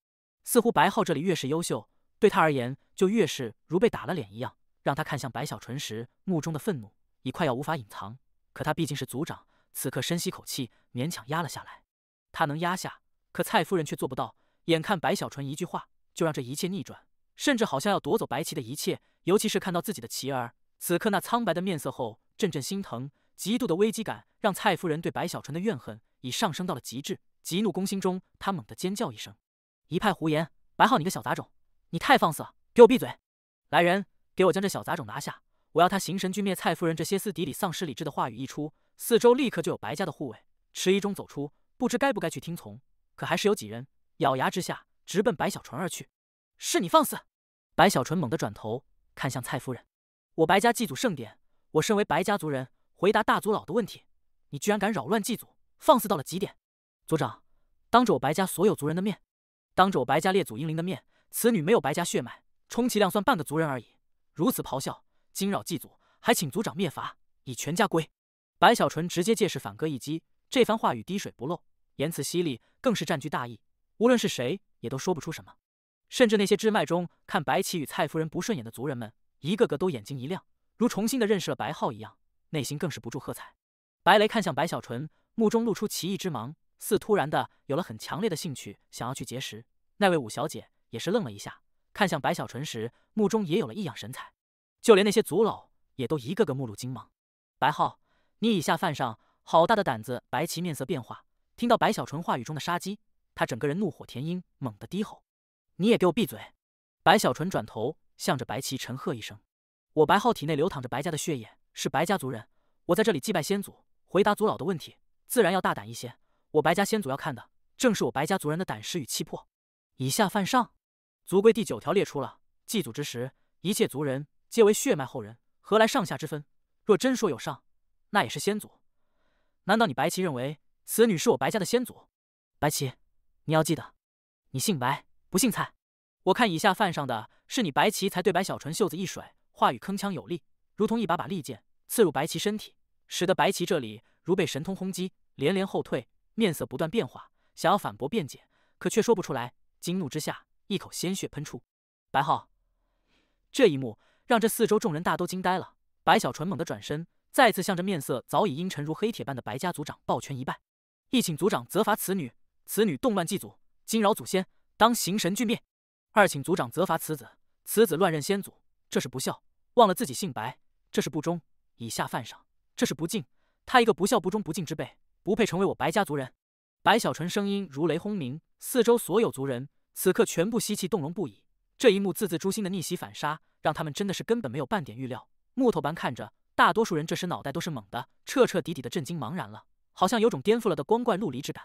[SPEAKER 1] 似乎白浩这里越是优秀，对他而言就越是如被打了脸一样。让他看向白小纯时，目中的愤怒已快要无法隐藏。可他毕竟是族长，此刻深吸口气，勉强压了下来。他能压下，可蔡夫人却做不到。眼看白小纯一句话就让这一切逆转，甚至好像要夺走白棋的一切，尤其是看到自己的妻儿此刻那苍白的面色后，阵阵心疼、极度的危机感让蔡夫人对白小纯的怨恨已上升到了极致，急怒攻心中，他猛地尖叫一声。一派胡言！白浩，你个小杂种，你太放肆了，给我闭嘴！来人，给我将这小杂种拿下！我要他形神俱灭！蔡夫人这歇斯底里、丧失理智的话语一出，四周立刻就有白家的护卫迟疑中走出，不知该不该去听从，可还是有几人咬牙之下直奔白小纯而去。是你放肆！白小纯猛地转头看向蔡夫人：“我白家祭祖盛典，我身为白家族人，回答大族老的问题，你居然敢扰乱祭祖，放肆到了极点！族长，当着我白家所有族人的面。”当着我白家列祖英灵的面，此女没有白家血脉，充其量算半个族人而已。如此咆哮，惊扰祭祖，还请族长灭罚，以全家归。白小纯直接借势反戈一击，这番话语滴水不漏，言辞犀利，更是占据大义。无论是谁，也都说不出什么。甚至那些支脉中看白起与蔡夫人不顺眼的族人们，一个个都眼睛一亮，如重新的认识了白浩一样，内心更是不住喝彩。白雷看向白小纯，目中露出奇异之芒。似突然的有了很强烈的兴趣，想要去结识那位五小姐，也是愣了一下，看向白小纯时，目中也有了异样神采。就连那些族老也都一个个目露惊芒。白浩，你以下犯上，好大的胆子！白齐面色变化，听到白小纯话语中的杀机，他整个人怒火填膺，猛地低吼：“你也给我闭嘴！”白小纯转头向着白齐沉喝一声：“我白浩体内流淌着白家的血液，是白家族人，我在这里祭拜先祖，回答族老的问题，自然要大胆一些。”我白家先祖要看的，正是我白家族人的胆识与气魄。以下犯上，族规第九条列出了祭祖之时，一切族人皆为血脉后人，何来上下之分？若真说有上，那也是先祖。难道你白旗认为此女是我白家的先祖？白旗，你要记得，你姓白，不姓蔡。我看以下犯上的是你白旗才对白小纯袖子一甩，话语铿锵有力，如同一把把利剑刺入白旗身体，使得白旗这里如被神通轰击，连连后退。面色不断变化，想要反驳辩解，可却说不出来。惊怒之下，一口鲜血喷出。白浩这一幕让这四周众人大都惊呆了。白小纯猛地转身，再次向着面色早已阴沉如黑铁般的白家族长抱拳一拜：“一请族长责罚此女，此女动乱祭祖，惊扰祖先，当形神俱灭；二请族长责罚此子，此子乱认先祖，这是不孝，忘了自己姓白，这是不忠，以下犯上，这是不敬。他一个不孝不忠不敬之辈。”不配成为我白家族人，白小纯声音如雷轰鸣，四周所有族人此刻全部吸气，动容不已。这一幕字字诛心的逆袭反杀，让他们真的是根本没有半点预料。木头般看着，大多数人这时脑袋都是懵的，彻彻底底的震惊茫然了，好像有种颠覆了的光怪陆离之感。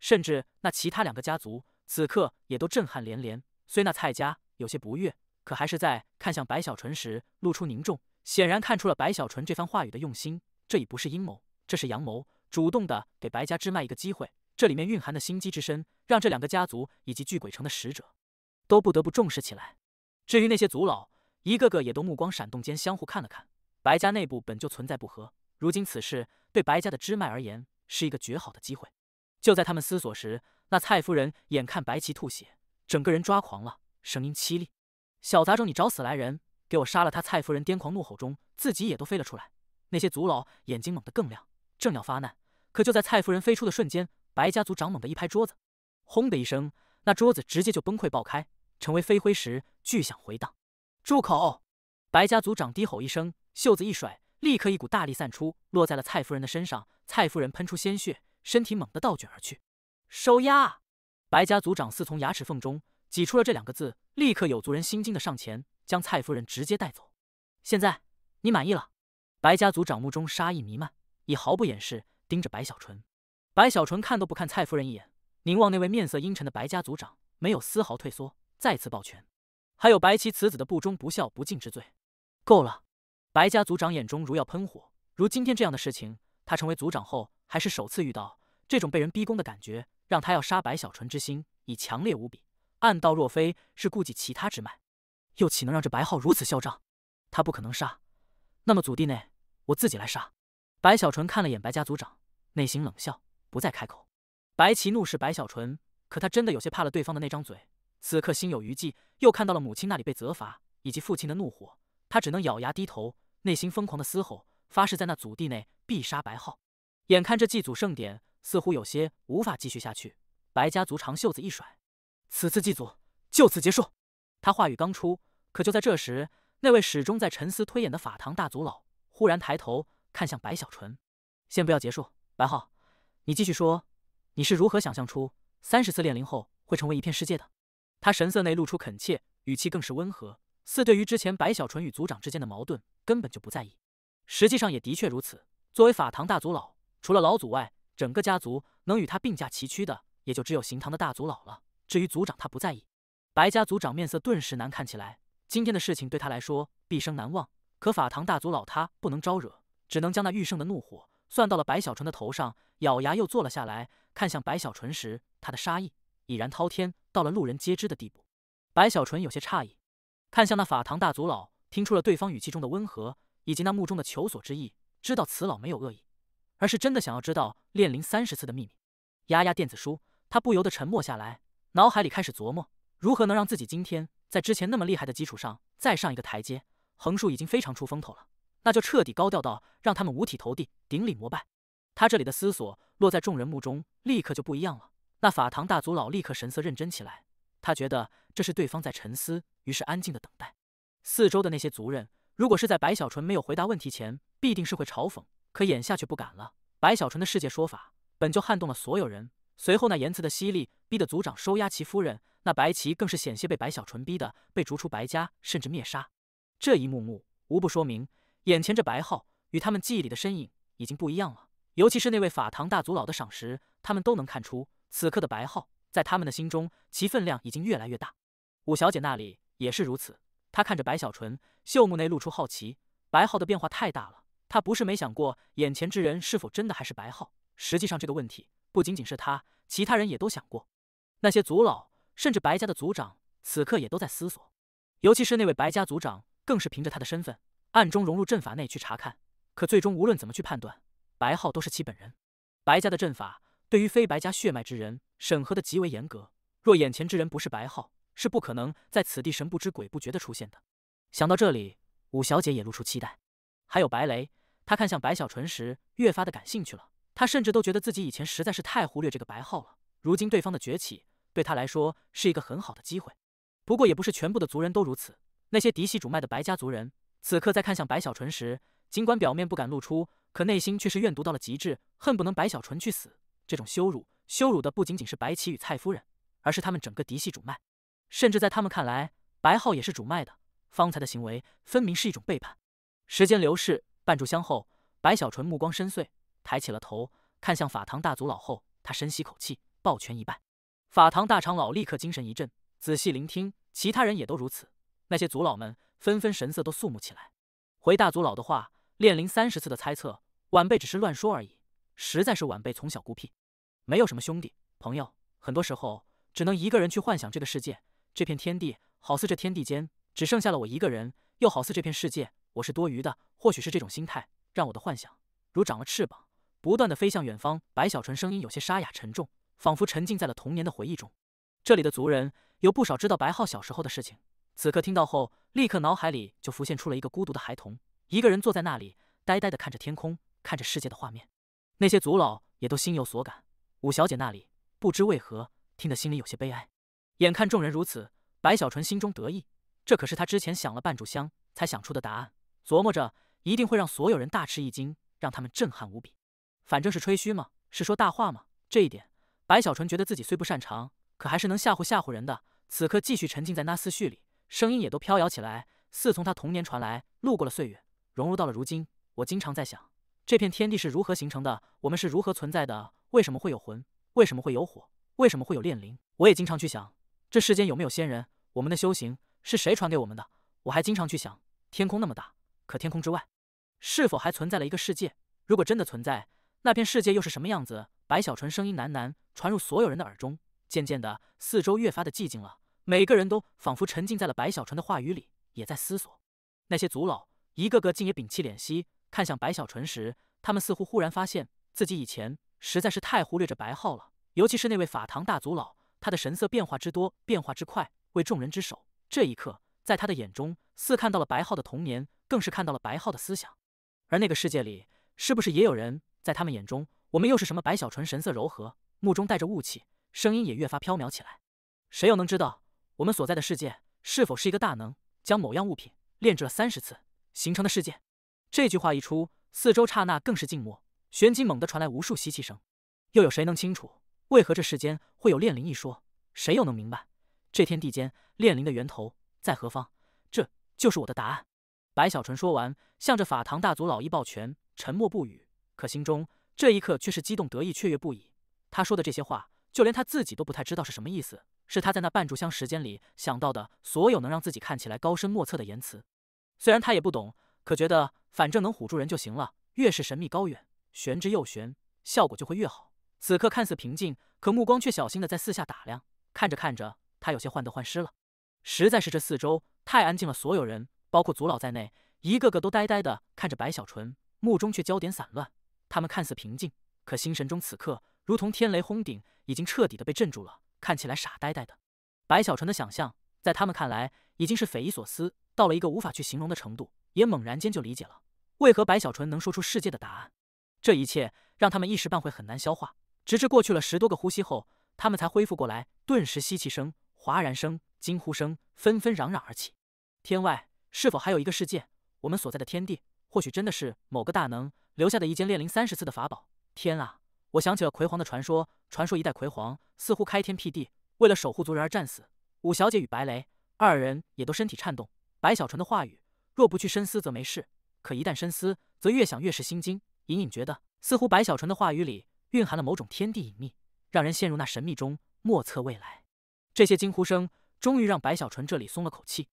[SPEAKER 1] 甚至那其他两个家族此刻也都震撼连连。虽那蔡家有些不悦，可还是在看向白小纯时露出凝重，显然看出了白小纯这番话语的用心。这已不是阴谋，这是阳谋。主动的给白家支脉一个机会，这里面蕴含的心机之深，让这两个家族以及巨鬼城的使者都不得不重视起来。至于那些族老，一个个也都目光闪动间相互看了看。白家内部本就存在不和，如今此事对白家的支脉而言是一个绝好的机会。就在他们思索时，那蔡夫人眼看白旗吐血，整个人抓狂了，声音凄厉：“小杂种，你找死！来人，给我杀了他！”蔡夫人癫狂怒吼中，自己也都飞了出来。那些族老眼睛猛的更亮，正要发难。可就在蔡夫人飞出的瞬间，白家族长猛地一拍桌子，轰的一声，那桌子直接就崩溃爆开，成为飞灰时，巨响回荡。住口！白家族长低吼一声，袖子一甩，立刻一股大力散出，落在了蔡夫人的身上。蔡夫人喷出鲜血，身体猛地倒卷而去。收押！白家族长似从牙齿缝中挤出了这两个字，立刻有族人心惊的上前，将蔡夫人直接带走。现在你满意了？白家族长目中杀意弥漫，已毫不掩饰。盯着白小纯，白小纯看都不看蔡夫人一眼，凝望那位面色阴沉的白家族长，没有丝毫退缩，再次抱拳。还有白棋此子的不忠不孝不敬之罪，够了！白家族长眼中如要喷火，如今天这样的事情，他成为族长后还是首次遇到，这种被人逼宫的感觉让他要杀白小纯之心已强烈无比，暗道若非是顾忌其他之脉，又岂能让这白浩如此嚣张？他不可能杀，那么祖地内我自己来杀。白小纯看了眼白家族长，内心冷笑，不再开口。白琪怒视白小纯，可他真的有些怕了对方的那张嘴。此刻心有余悸，又看到了母亲那里被责罚，以及父亲的怒火，他只能咬牙低头，内心疯狂的嘶吼，发誓在那祖地内必杀白浩。眼看这祭祖盛典似乎有些无法继续下去，白家族长袖子一甩，此次祭祖就此结束。他话语刚出，可就在这时，那位始终在沉思推演的法堂大族老忽然抬头。看向白小纯，先不要结束，白浩，你继续说，你是如何想象出三十次炼灵后会成为一片世界的？他神色内露出恳切，语气更是温和，似对于之前白小纯与族长之间的矛盾根本就不在意。实际上也的确如此，作为法堂大族老，除了老祖外，整个家族能与他并驾齐驱的，也就只有行堂的大族老了。至于族长，他不在意。白家族长面色顿时难看起来，今天的事情对他来说毕生难忘，可法堂大族老他不能招惹。只能将那玉圣的怒火算到了白小纯的头上，咬牙又坐了下来。看向白小纯时，他的杀意已然滔天，到了路人皆知的地步。白小纯有些诧异，看向那法堂大族老，听出了对方语气中的温和，以及那目中的求索之意，知道此老没有恶意，而是真的想要知道炼灵三十次的秘密。压压电子书，他不由得沉默下来，脑海里开始琢磨如何能让自己今天在之前那么厉害的基础上再上一个台阶。横竖已经非常出风头了。那就彻底高调到让他们五体投地、顶礼膜拜。他这里的思索落在众人目中，立刻就不一样了。那法堂大族老立刻神色认真起来，他觉得这是对方在沉思，于是安静的等待。四周的那些族人，如果是在白小纯没有回答问题前，必定是会嘲讽，可眼下却不敢了。白小纯的世界说法本就撼动了所有人，随后那言辞的犀利，逼得族长收押其夫人，那白旗更是险些被白小纯逼得被逐出白家，甚至灭杀。这一幕幕无不说明。眼前这白浩与他们记忆里的身影已经不一样了，尤其是那位法堂大族老的赏识，他们都能看出，此刻的白浩在他们的心中其分量已经越来越大。五小姐那里也是如此，她看着白小纯，秀目内露出好奇。白浩的变化太大了，她不是没想过眼前之人是否真的还是白浩。实际上这个问题不仅仅是她，其他人也都想过。那些族老甚至白家的族长此刻也都在思索，尤其是那位白家族长，更是凭着他的身份。暗中融入阵法内去查看，可最终无论怎么去判断，白浩都是其本人。白家的阵法对于非白家血脉之人审核的极为严格，若眼前之人不是白浩，是不可能在此地神不知鬼不觉的出现的。想到这里，五小姐也露出期待。还有白雷，他看向白小纯时越发的感兴趣了。他甚至都觉得自己以前实在是太忽略这个白浩了。如今对方的崛起，对他来说是一个很好的机会。不过也不是全部的族人都如此，那些嫡系主脉的白家族人。此刻在看向白小纯时，尽管表面不敢露出，可内心却是怨毒到了极致，恨不能白小纯去死。这种羞辱，羞辱的不仅仅是白起与蔡夫人，而是他们整个嫡系主脉。甚至在他们看来，白浩也是主脉的。方才的行为，分明是一种背叛。时间流逝，半炷香后，白小纯目光深邃，抬起了头，看向法堂大族老后，他深吸口气，抱拳一拜。法堂大长老立刻精神一振，仔细聆听。其他人也都如此。那些族老们。纷纷神色都肃穆起来。回大族老的话，炼灵三十次的猜测，晚辈只是乱说而已。实在是晚辈从小孤僻，没有什么兄弟朋友，很多时候只能一个人去幻想这个世界，这片天地，好似这天地间只剩下了我一个人，又好似这片世界我是多余的。或许是这种心态，让我的幻想如长了翅膀，不断的飞向远方。白小纯声音有些沙哑沉重，仿佛沉浸在了童年的回忆中。这里的族人有不少知道白浩小时候的事情。此刻听到后，立刻脑海里就浮现出了一个孤独的孩童，一个人坐在那里，呆呆的看着天空，看着世界的画面。那些族老也都心有所感，五小姐那里不知为何听得心里有些悲哀。眼看众人如此，白小纯心中得意，这可是他之前想了半炷香才想出的答案，琢磨着一定会让所有人大吃一惊，让他们震撼无比。反正是吹嘘嘛，是说大话嘛，这一点白小纯觉得自己虽不擅长，可还是能吓唬吓唬人的。此刻继续沉浸在那思绪里。声音也都飘摇起来，似从他童年传来，路过了岁月，融入到了如今。我经常在想，这片天地是如何形成的？我们是如何存在的？为什么会有魂？为什么会有火？为什么会有炼灵？我也经常去想，这世间有没有仙人？我们的修行是谁传给我们的？我还经常去想，天空那么大，可天空之外，是否还存在了一个世界？如果真的存在，那片世界又是什么样子？白小纯声音喃喃，传入所有人的耳中。渐渐的，四周越发的寂静了。每个人都仿佛沉浸在了白小纯的话语里，也在思索。那些族老一个个竟也屏气敛息，看向白小纯时，他们似乎忽然发现自己以前实在是太忽略着白浩了。尤其是那位法堂大族老，他的神色变化之多，变化之快，为众人之首。这一刻，在他的眼中，似看到了白浩的童年，更是看到了白浩的思想。而那个世界里，是不是也有人？在他们眼中，我们又是什么？白小纯神色柔和，目中带着雾气，声音也越发飘渺起来。谁又能知道？我们所在的世界，是否是一个大能将某样物品炼制了三十次形成的世界？这句话一出，四周刹那更是静默，旋即猛地传来无数吸气声。又有谁能清楚为何这世间会有炼灵一说？谁又能明白这天地间炼灵的源头在何方？这就是我的答案。白小纯说完，向着法堂大族老一抱拳，沉默不语。可心中这一刻却是激动、得意、雀跃不已。他说的这些话。就连他自己都不太知道是什么意思，是他在那半炷香时间里想到的所有能让自己看起来高深莫测的言辞。虽然他也不懂，可觉得反正能唬住人就行了。越是神秘高远、玄之又玄，效果就会越好。此刻看似平静，可目光却小心的在四下打量。看着看着，他有些患得患失了。实在是这四周太安静了，所有人，包括族老在内，一个个都呆呆的看着白小纯，目中却焦点散乱。他们看似平静，可心神中此刻。如同天雷轰顶，已经彻底的被镇住了，看起来傻呆呆的。白小纯的想象，在他们看来，已经是匪夷所思到了一个无法去形容的程度，也猛然间就理解了为何白小纯能说出世界的答案。这一切让他们一时半会很难消化，直至过去了十多个呼吸后，他们才恢复过来，顿时吸气声、哗然声、惊呼声纷纷嚷嚷而起。天外是否还有一个世界？我们所在的天地，或许真的是某个大能留下的一件炼灵三十次的法宝。天啊！我想起了葵皇的传说，传说一代葵皇似乎开天辟地，为了守护族人而战死。五小姐与白雷二人也都身体颤动。白小纯的话语，若不去深思则没事，可一旦深思，则越想越是心惊，隐隐觉得似乎白小纯的话语里蕴含了某种天地隐秘，让人陷入那神秘中，莫测未来。这些惊呼声终于让白小纯这里松了口气，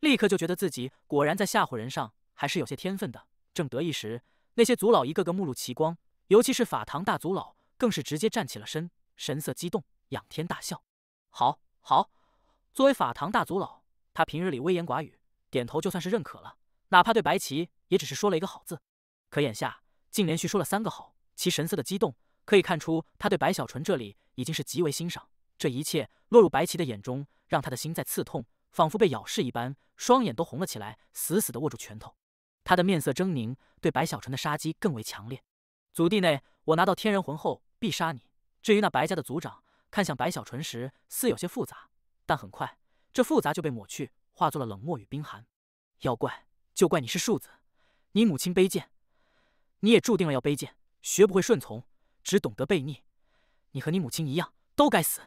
[SPEAKER 1] 立刻就觉得自己果然在吓唬人上还是有些天分的。正得意时，那些族老一个个目露奇光。尤其是法堂大族老更是直接站起了身，神色激动，仰天大笑。好，好！作为法堂大族老，他平日里微言寡语，点头就算是认可了，哪怕对白棋也只是说了一个好字。可眼下竟连续说了三个好，其神色的激动，可以看出他对白小纯这里已经是极为欣赏。这一切落入白棋的眼中，让他的心在刺痛，仿佛被咬噬一般，双眼都红了起来，死死地握住拳头。他的面色狰狞，对白小纯的杀机更为强烈。祖地内，我拿到天人魂后必杀你。至于那白家的族长，看向白小纯时似有些复杂，但很快这复杂就被抹去，化作了冷漠与冰寒。要怪就怪你是庶子，你母亲卑贱，你也注定了要卑贱，学不会顺从，只懂得悖逆。你和你母亲一样，都该死。